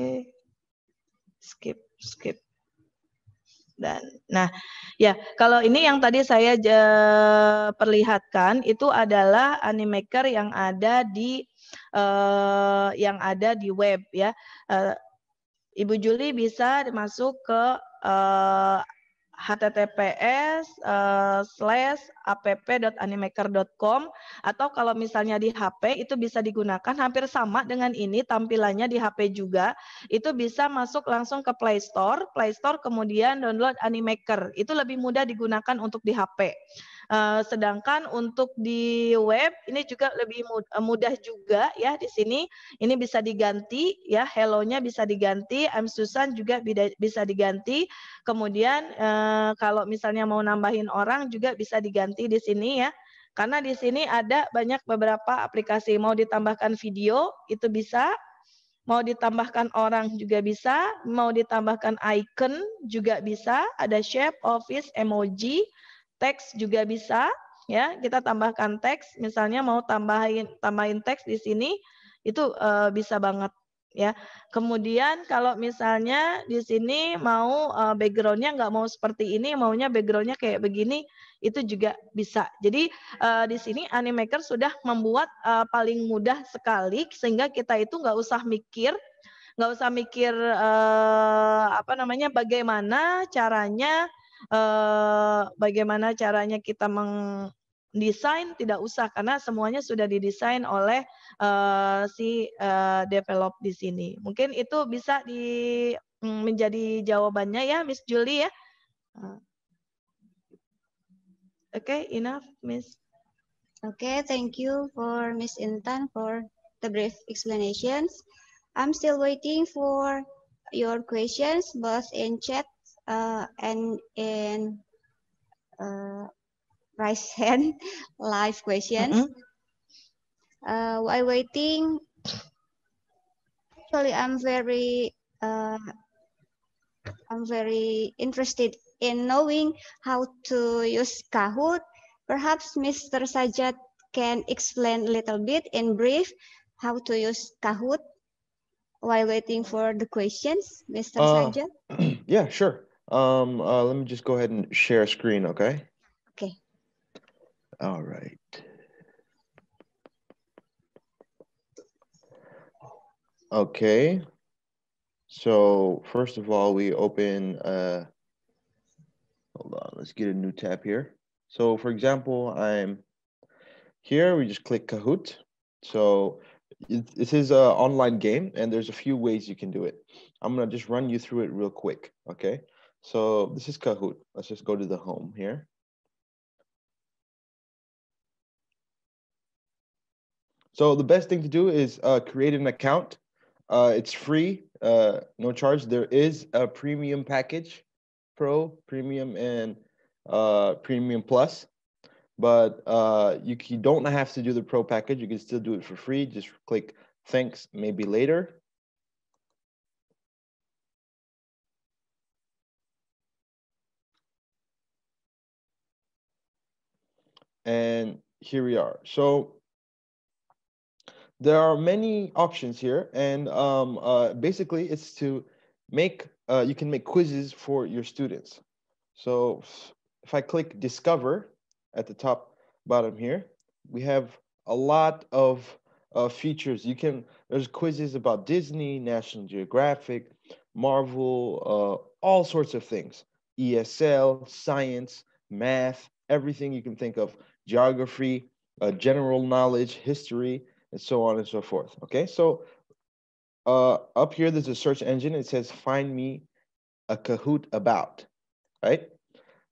Skip, skip. Dan nah, ya, kalau ini yang tadi saya eh, perlihatkan itu adalah animaker yang ada di eh, yang ada di web ya. Uh, Ibu Juli bisa masuk ke uh, https uh, eh, slash app.animaker.com atau kalau misalnya di HP itu bisa digunakan hampir sama dengan ini tampilannya di HP juga itu bisa masuk langsung ke Play Store Play Store kemudian download Animaker itu lebih mudah digunakan untuk di HP Eh, sedangkan untuk di web ini juga lebih eh, mudah juga ya di sini. Ini bisa diganti ya hello-nya bisa diganti, I'm Susan juga bisa diganti. Kemudian eh, kalau misalnya mau nambahin orang juga bisa diganti di sini ya. Karena di sini ada banyak beberapa aplikasi mau ditambahkan video itu bisa mau ditambahkan orang juga bisa, mau ditambahkan icon juga bisa, ada shape, office, emoji, Teks juga bisa, ya kita tambahkan teks. Misalnya mau tambahin tambahin teks di sini itu e, bisa banget ya. Kemudian kalau misalnya di sini mau e, backgroundnya nggak mau seperti ini, maunya backgroundnya kayak begini, itu juga bisa. Jadi e, di sini Animaker sudah membuat e, paling mudah sekali sehingga kita itu nggak usah mikir, nggak usah mikir e, apa namanya bagaimana caranya eh, bagaimana caranya kita mendesain? tidak usah karena semuanya sudah didesain oleh uh, si uh, develop di sini. Mungkin itu bisa di mm, menjadi jawabannya ya Miss Julie ya. Ah. Oke, okay, enough Miss. Oke, okay, thank you for Miss Intan for the brief explanations. I'm still waiting for your questions both in chat uh, and in uh, right hand [LAUGHS] live questions. Mm -hmm. uh, while waiting, actually, I'm very uh, I'm very interested in knowing how to use Kahoot. Perhaps Mr. Sajat can explain a little bit in brief how to use Kahoot while waiting for the questions, Mr. Uh, Sajat. [CLEARS THROAT] Yeah, sure. Um, uh, let me just go ahead and share screen, okay? Okay. All right. Okay. So first of all, we open, uh, hold on, let's get a new tab here. So for example, I'm here, we just click Kahoot. So this is an online game and there's a few ways you can do it. I'm gonna just run you through it real quick, okay? So this is Kahoot. Let's just go to the home here. So the best thing to do is uh, create an account. Uh, it's free, uh, no charge. There is a premium package, pro, premium, and uh, premium plus. But uh, you, you don't have to do the pro package. You can still do it for free. Just click thanks maybe later And here we are. So there are many options here. And um, uh, basically it's to make, uh, you can make quizzes for your students. So if I click discover at the top bottom here, we have a lot of uh, features. You can, there's quizzes about Disney, National Geographic, Marvel, uh, all sorts of things. ESL, science, math, everything you can think of geography, uh, general knowledge, history, and so on and so forth. Okay, so uh, up here, there's a search engine. It says, find me a Kahoot about, right?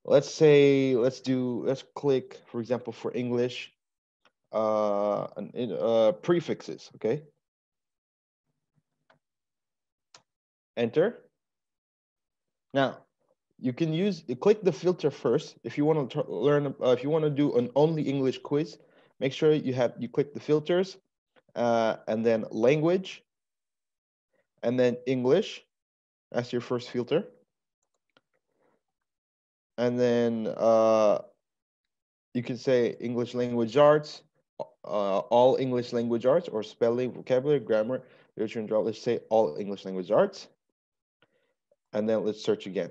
Let's say, let's do, let's click, for example, for English, uh, uh, prefixes, okay? Enter. Now, you can use click the filter first if you want to learn uh, if you want to do an only english quiz make sure you have you click the filters uh, and then language and then english as your first filter and then uh, you can say english language arts uh, all english language arts or spelling vocabulary grammar literature and draw let's say all english language arts and then let's search again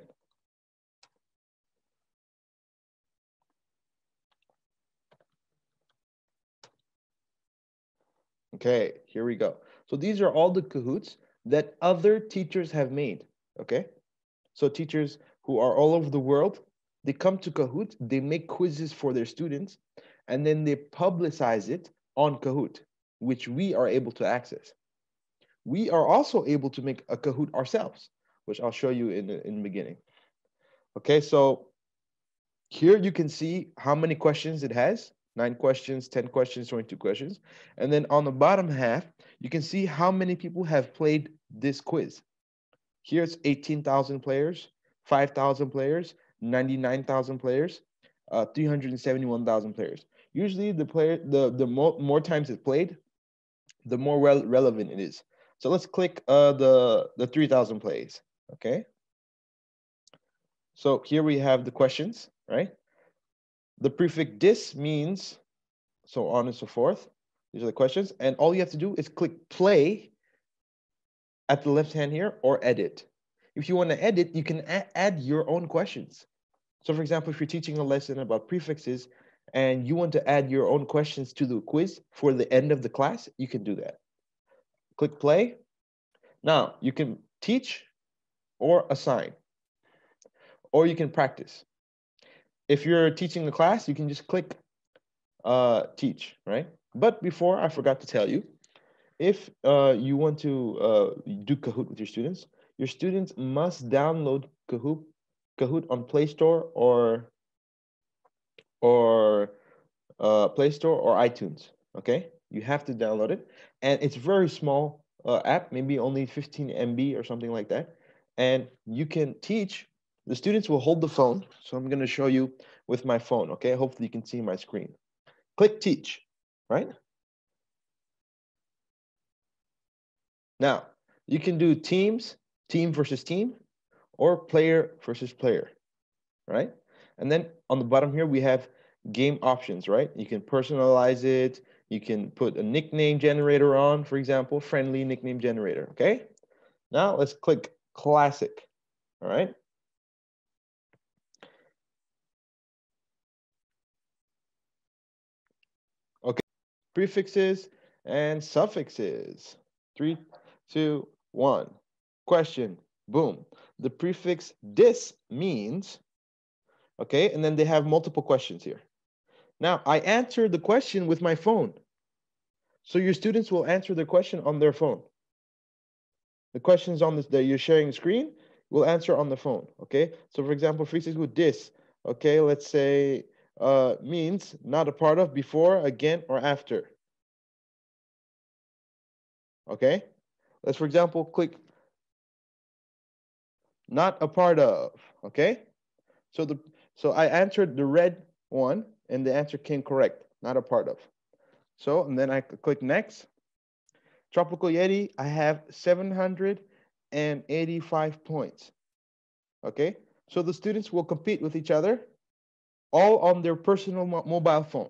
Okay, here we go. So these are all the cahoots that other teachers have made, okay? So teachers who are all over the world, they come to Kahoot, they make quizzes for their students, and then they publicize it on Kahoot, which we are able to access. We are also able to make a Kahoot ourselves, which I'll show you in, in the beginning. Okay, so here you can see how many questions it has nine questions, 10 questions, 22 questions. And then on the bottom half, you can see how many people have played this quiz. Here's 18,000 players, 5,000 players, 99,000 players, uh, 371,000 players. Usually the player, the, the more, more times it's played, the more re relevant it is. So let's click uh, the, the 3,000 plays, okay? So here we have the questions, right? The prefix dis means, so on and so forth. These are the questions. And all you have to do is click play at the left hand here or edit. If you want to edit, you can add your own questions. So for example, if you're teaching a lesson about prefixes and you want to add your own questions to the quiz for the end of the class, you can do that. Click play. Now you can teach or assign, or you can practice if you're teaching the class, you can just click uh, teach, right? But before I forgot to tell you, if uh, you want to uh, do Kahoot with your students, your students must download Kahoot, Kahoot on Play Store or or uh, Play Store or iTunes. Okay, you have to download it, and it's very small uh, app, maybe only 15 MB or something like that. And you can teach the students will hold the phone. So I'm going to show you with my phone, okay? Hopefully you can see my screen. Click teach, right? Now, you can do teams, team versus team, or player versus player, right? And then on the bottom here, we have game options, right? You can personalize it. You can put a nickname generator on, for example, friendly nickname generator, okay? Now let's click classic, all right? prefixes, and suffixes. Three, two, one. Question, boom. The prefix dis means, okay, and then they have multiple questions here. Now, I answer the question with my phone. So your students will answer the question on their phone. The questions on this that you're sharing the screen will answer on the phone, okay? So for example, prefixes with dis, okay, let's say uh, means not a part of before, again, or after. Okay, let's for example click not a part of. Okay, so the so I answered the red one and the answer came correct, not a part of. So and then I click next. Tropical Yeti, I have 785 points. Okay, so the students will compete with each other all on their personal mo mobile phone.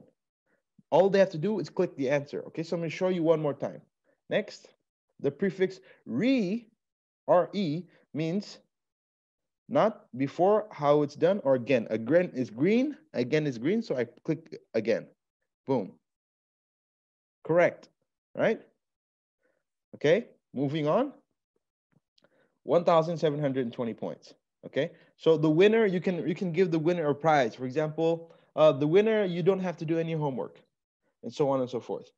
All they have to do is click the answer. Okay, so I'm gonna show you one more time. Next, the prefix re, R-E, means not before how it's done or again. Again is green, again is green, so I click again. Boom. Correct, right? Okay, moving on. 1,720 points. Okay, so the winner, you can you can give the winner a prize. For example, uh, the winner, you don't have to do any homework, and so on and so forth.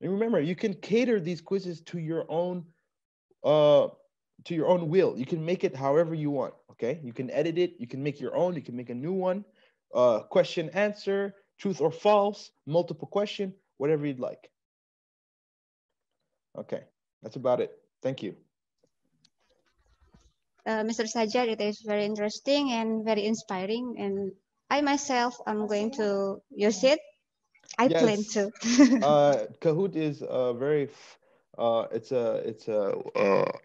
And remember, you can cater these quizzes to your own uh, to your own will. You can make it however you want. Okay, you can edit it. You can make your own. You can make a new one. Uh, question answer, truth or false, multiple question, whatever you'd like. Okay, that's about it. Thank you. Uh, Mr. Sajjad, it is very interesting and very inspiring. And I myself, I'm going to use it. I yes. plan to. uh, [LAUGHS] Kahoot is a very, uh, it's a it's a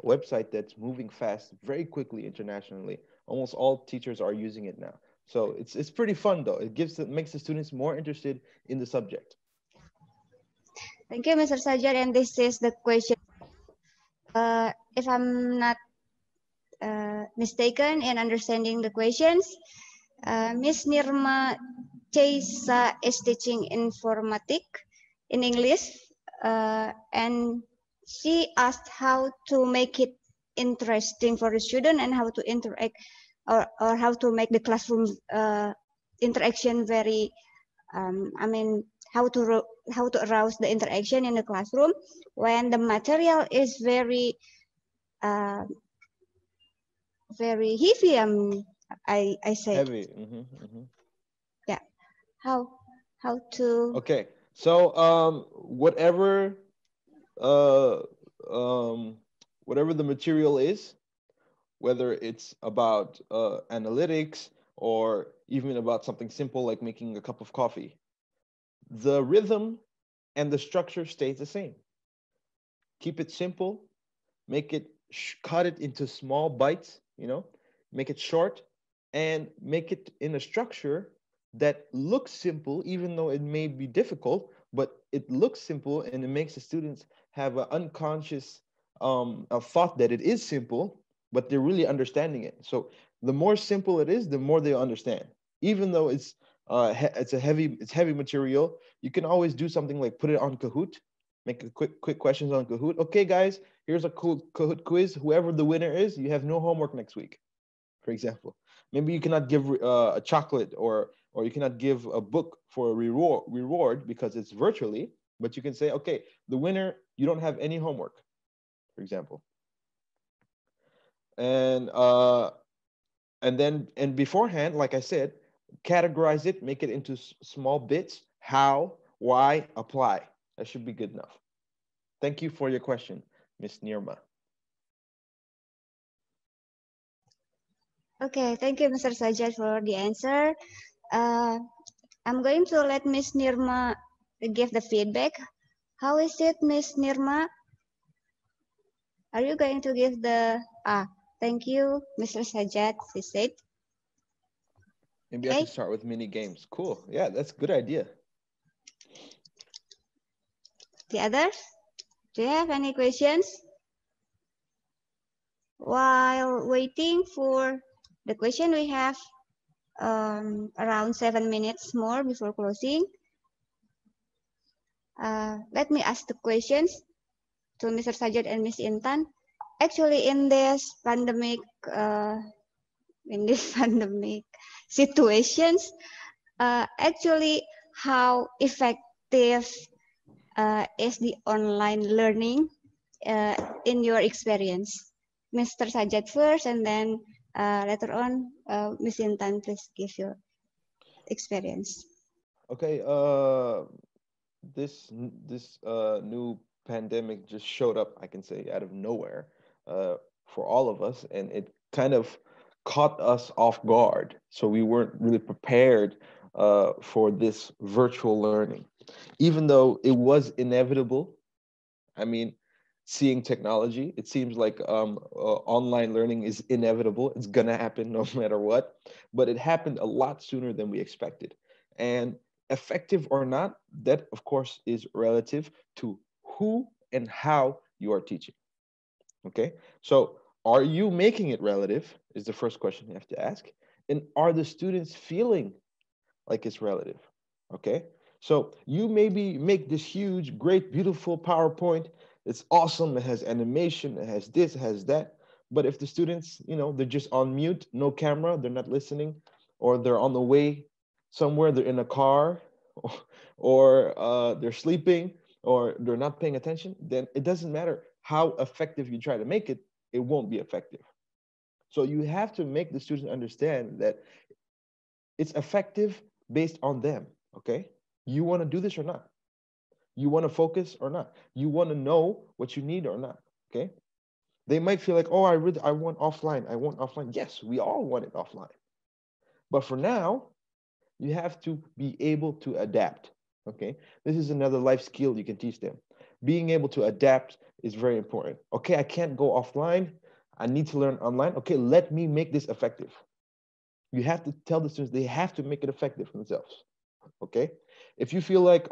website that's moving fast, very quickly internationally. Almost all teachers are using it now. So it's it's pretty fun though. It gives it makes the students more interested in the subject. Thank you, Mr. Sajjad. And this is the question. Uh, if I'm not uh, mistaken in understanding the questions. Uh, Miss Nirma Chesa is teaching informatic in English uh, and she asked how to make it interesting for the student and how to interact or, or how to make the classroom uh, interaction very um, i mean how to how to arouse the interaction in the classroom when the material is very uh, very heavy. Um, I I say heavy. Mm -hmm, mm -hmm. Yeah. How how to? Okay. So um, whatever uh, um, whatever the material is, whether it's about uh, analytics or even about something simple like making a cup of coffee, the rhythm and the structure stays the same. Keep it simple, make it cut it into small bites you know, make it short and make it in a structure that looks simple, even though it may be difficult, but it looks simple and it makes the students have an unconscious um, a thought that it is simple, but they're really understanding it. So the more simple it is, the more they understand. Even though it's uh, it's a heavy it's heavy material, you can always do something like put it on Kahoot make a quick quick questions on Kahoot. Okay, guys, here's a cool Kahoot quiz. Whoever the winner is, you have no homework next week, for example. Maybe you cannot give uh, a chocolate or or you cannot give a book for a reward reward because it's virtually. But you can say, okay, the winner, you don't have any homework, for example. And uh, and then and beforehand, like I said, categorize it, make it into small bits. How, why, apply that should be good enough. Thank you for your question, Ms. Nirma. Okay, thank you, Mr. Sajad, for the answer. Uh, I'm going to let Ms. Nirma give the feedback. How is it, Ms. Nirma? Are you going to give the... Ah, thank you, Mr. Sajad, she said. Maybe okay. I can start with mini games. Cool. Yeah, that's a good idea. The others, do you have any questions? While waiting for the question, we have um, around seven minutes more before closing. Uh, let me ask the questions to Mr. Sajid and Ms. Intan. Actually, in this pandemic, uh, in this [LAUGHS] pandemic situations, uh, actually, how effective uh, is the online learning uh, in your experience? Mr. Sajat first, and then uh, later on, uh, Ms. Intan, please give your experience. Okay, uh, this this uh, new pandemic just showed up, I can say, out of nowhere uh, for all of us, and it kind of caught us off guard. So we weren't really prepared uh, for this virtual learning even though it was inevitable. I mean, seeing technology, it seems like um, uh, online learning is inevitable. It's gonna happen [LAUGHS] no matter what, but it happened a lot sooner than we expected. And effective or not, that of course is relative to who and how you are teaching. Okay, so are you making it relative? Is the first question you have to ask. And are the students feeling like it's relative? Okay, so you maybe make this huge, great, beautiful PowerPoint. It's awesome. It has animation. It has this. It has that. But if the students, you know, they're just on mute, no camera, they're not listening, or they're on the way somewhere, they're in a car, [LAUGHS] or, uh, they're sleeping, or they're not paying attention, then it doesn't matter how effective you try to make it, it won't be effective. So you have to make the students understand that it's effective based on them, okay? You want to do this or not? You want to focus or not? You want to know what you need or not? Okay. They might feel like, oh, I really I want offline. I want offline. Yes, we all want it offline. But for now, you have to be able to adapt. Okay. This is another life skill you can teach them. Being able to adapt is very important. Okay, I can't go offline. I need to learn online. Okay, let me make this effective. You have to tell the students they have to make it effective themselves. Okay if you feel like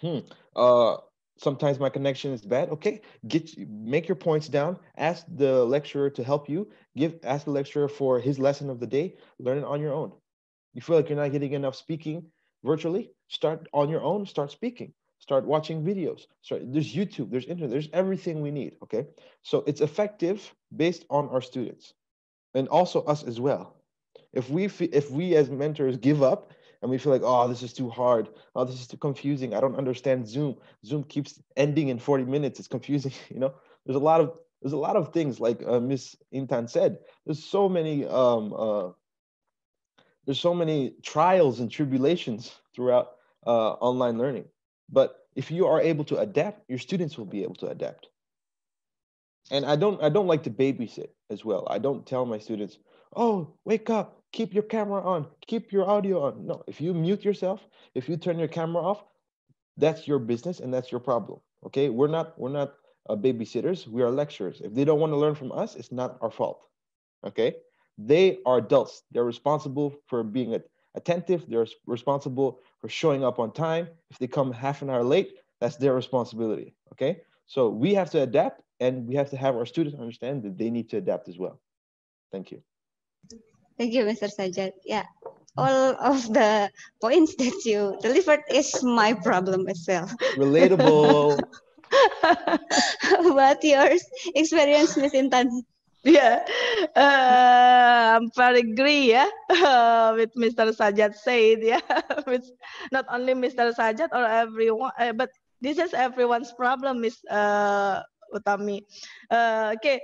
hmm uh sometimes my connection is bad okay get make your points down ask the lecturer to help you give ask the lecturer for his lesson of the day learn it on your own you feel like you're not getting enough speaking virtually start on your own start speaking start watching videos start, there's youtube there's internet there's everything we need okay so it's effective based on our students and also us as well if we if we as mentors give up and we feel like oh this is too hard oh this is too confusing i don't understand zoom zoom keeps ending in 40 minutes it's confusing [LAUGHS] you know there's a lot of there's a lot of things like uh, miss intan said there's so many um, uh, there's so many trials and tribulations throughout uh, online learning but if you are able to adapt your students will be able to adapt and i don't i don't like to babysit as well i don't tell my students oh wake up keep your camera on, keep your audio on. No, if you mute yourself, if you turn your camera off, that's your business and that's your problem. Okay, we're not we're not uh, babysitters. We are lecturers. If they don't want to learn from us, it's not our fault. Okay, they are adults. They're responsible for being attentive. They're responsible for showing up on time. If they come half an hour late, that's their responsibility. Okay, so we have to adapt, and we have to have our students understand that they need to adapt as well. Thank you. Thank you, Mr. Sajad. Yeah, all of the points that you delivered is my problem as well. Relatable. what [LAUGHS] yours experience, Miss Intan? Yeah, uh, I'm very agree yeah uh, [LAUGHS] with Mr. Sajad said yeah [LAUGHS] with not only Mr. Sajad or everyone uh, but this is everyone's problem, Miss uh, Utami. Uh, okay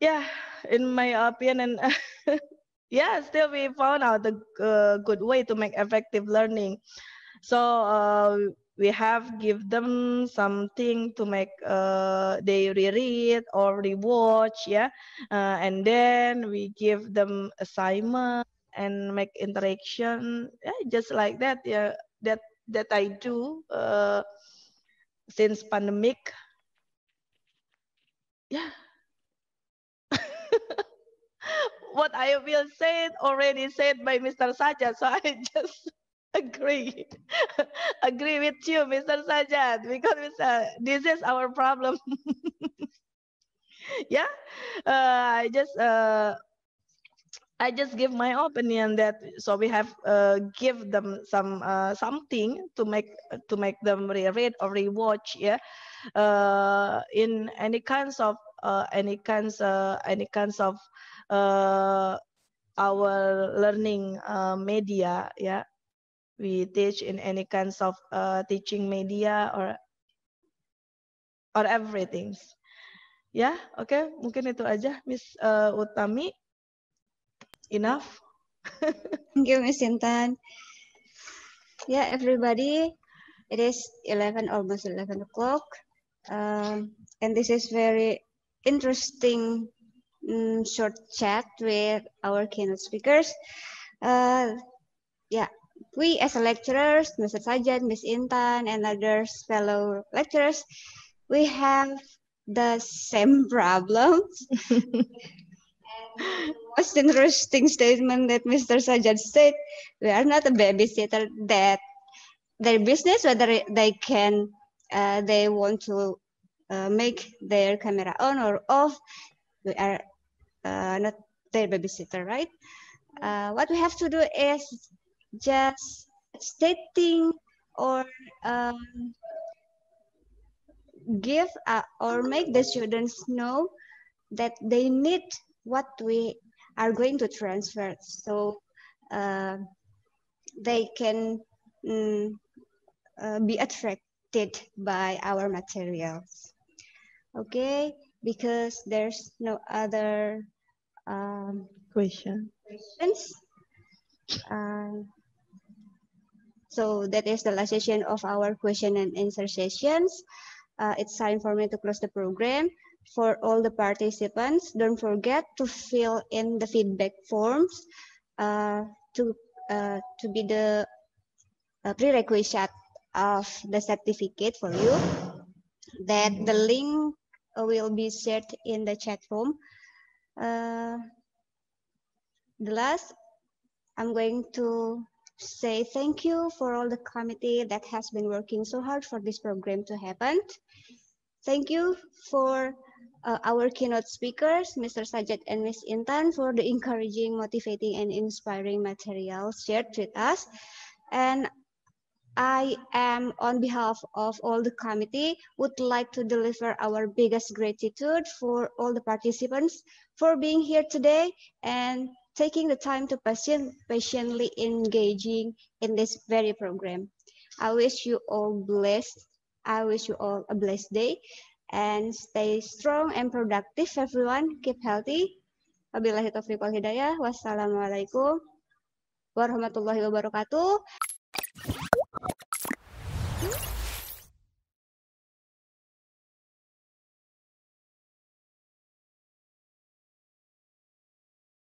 yeah, in my opinion, [LAUGHS] yeah, still we found out the uh, good way to make effective learning. So uh, we have give them something to make uh, they reread or rewatch, yeah, uh, and then we give them assignment and make interaction, yeah, just like that, yeah, that that I do uh, since pandemic. Yeah what I will say already said by Mr. Sajad. So I [LAUGHS] just agree, [LAUGHS] agree with you, Mr. Sajad, because uh, this is our problem. [LAUGHS] yeah, uh, I just uh, I just give my opinion that so we have uh, give them some uh, something to make to make them reread or rewatch. Yeah, uh, in any kinds of any kinds any kinds of uh, our learning uh, media yeah we teach in any kinds of uh, teaching media or or everything ya yeah, oke okay. mungkin itu aja Miss uh, Utami enough [LAUGHS] thank you Miss Intan yeah everybody it is 11 almost 11 o'clock um, and this is very interesting um, short chat with our keynote speakers. Uh, yeah, we as lecturers, Mr. Sajjan, Ms. Intan, and others fellow lecturers, we have the same [LAUGHS] problems. most interesting statement that Mr. Sajjan said, we are not a babysitter that their business, whether they can, uh, they want to uh, make their camera on or off, we are uh, not their babysitter, right? Uh, what we have to do is just stating or um, give uh, or make the students know that they need what we are going to transfer so uh, they can mm, uh, be attracted by our materials okay because there's no other um, question. questions. Uh, so that is the last session of our question and answer sessions. Uh, it's time for me to close the program. For all the participants, don't forget to fill in the feedback forms uh, to, uh, to be the uh, prerequisite of the certificate for you that the link will be shared in the chat room. Uh, the last, I'm going to say thank you for all the committee that has been working so hard for this program to happen. Thank you for uh, our keynote speakers, Mr. Sajat and Ms. Intan, for the encouraging, motivating, and inspiring materials shared with us. And I am, on behalf of all the committee, would like to deliver our biggest gratitude for all the participants for being here today and taking the time to patient, patiently engaging in this very program. I wish you all blessed. I wish you all a blessed day and stay strong and productive, everyone. Keep healthy. Wabillahi taufiq wal hidayah. Wassalamualaikum warahmatullahi wabarakatuh.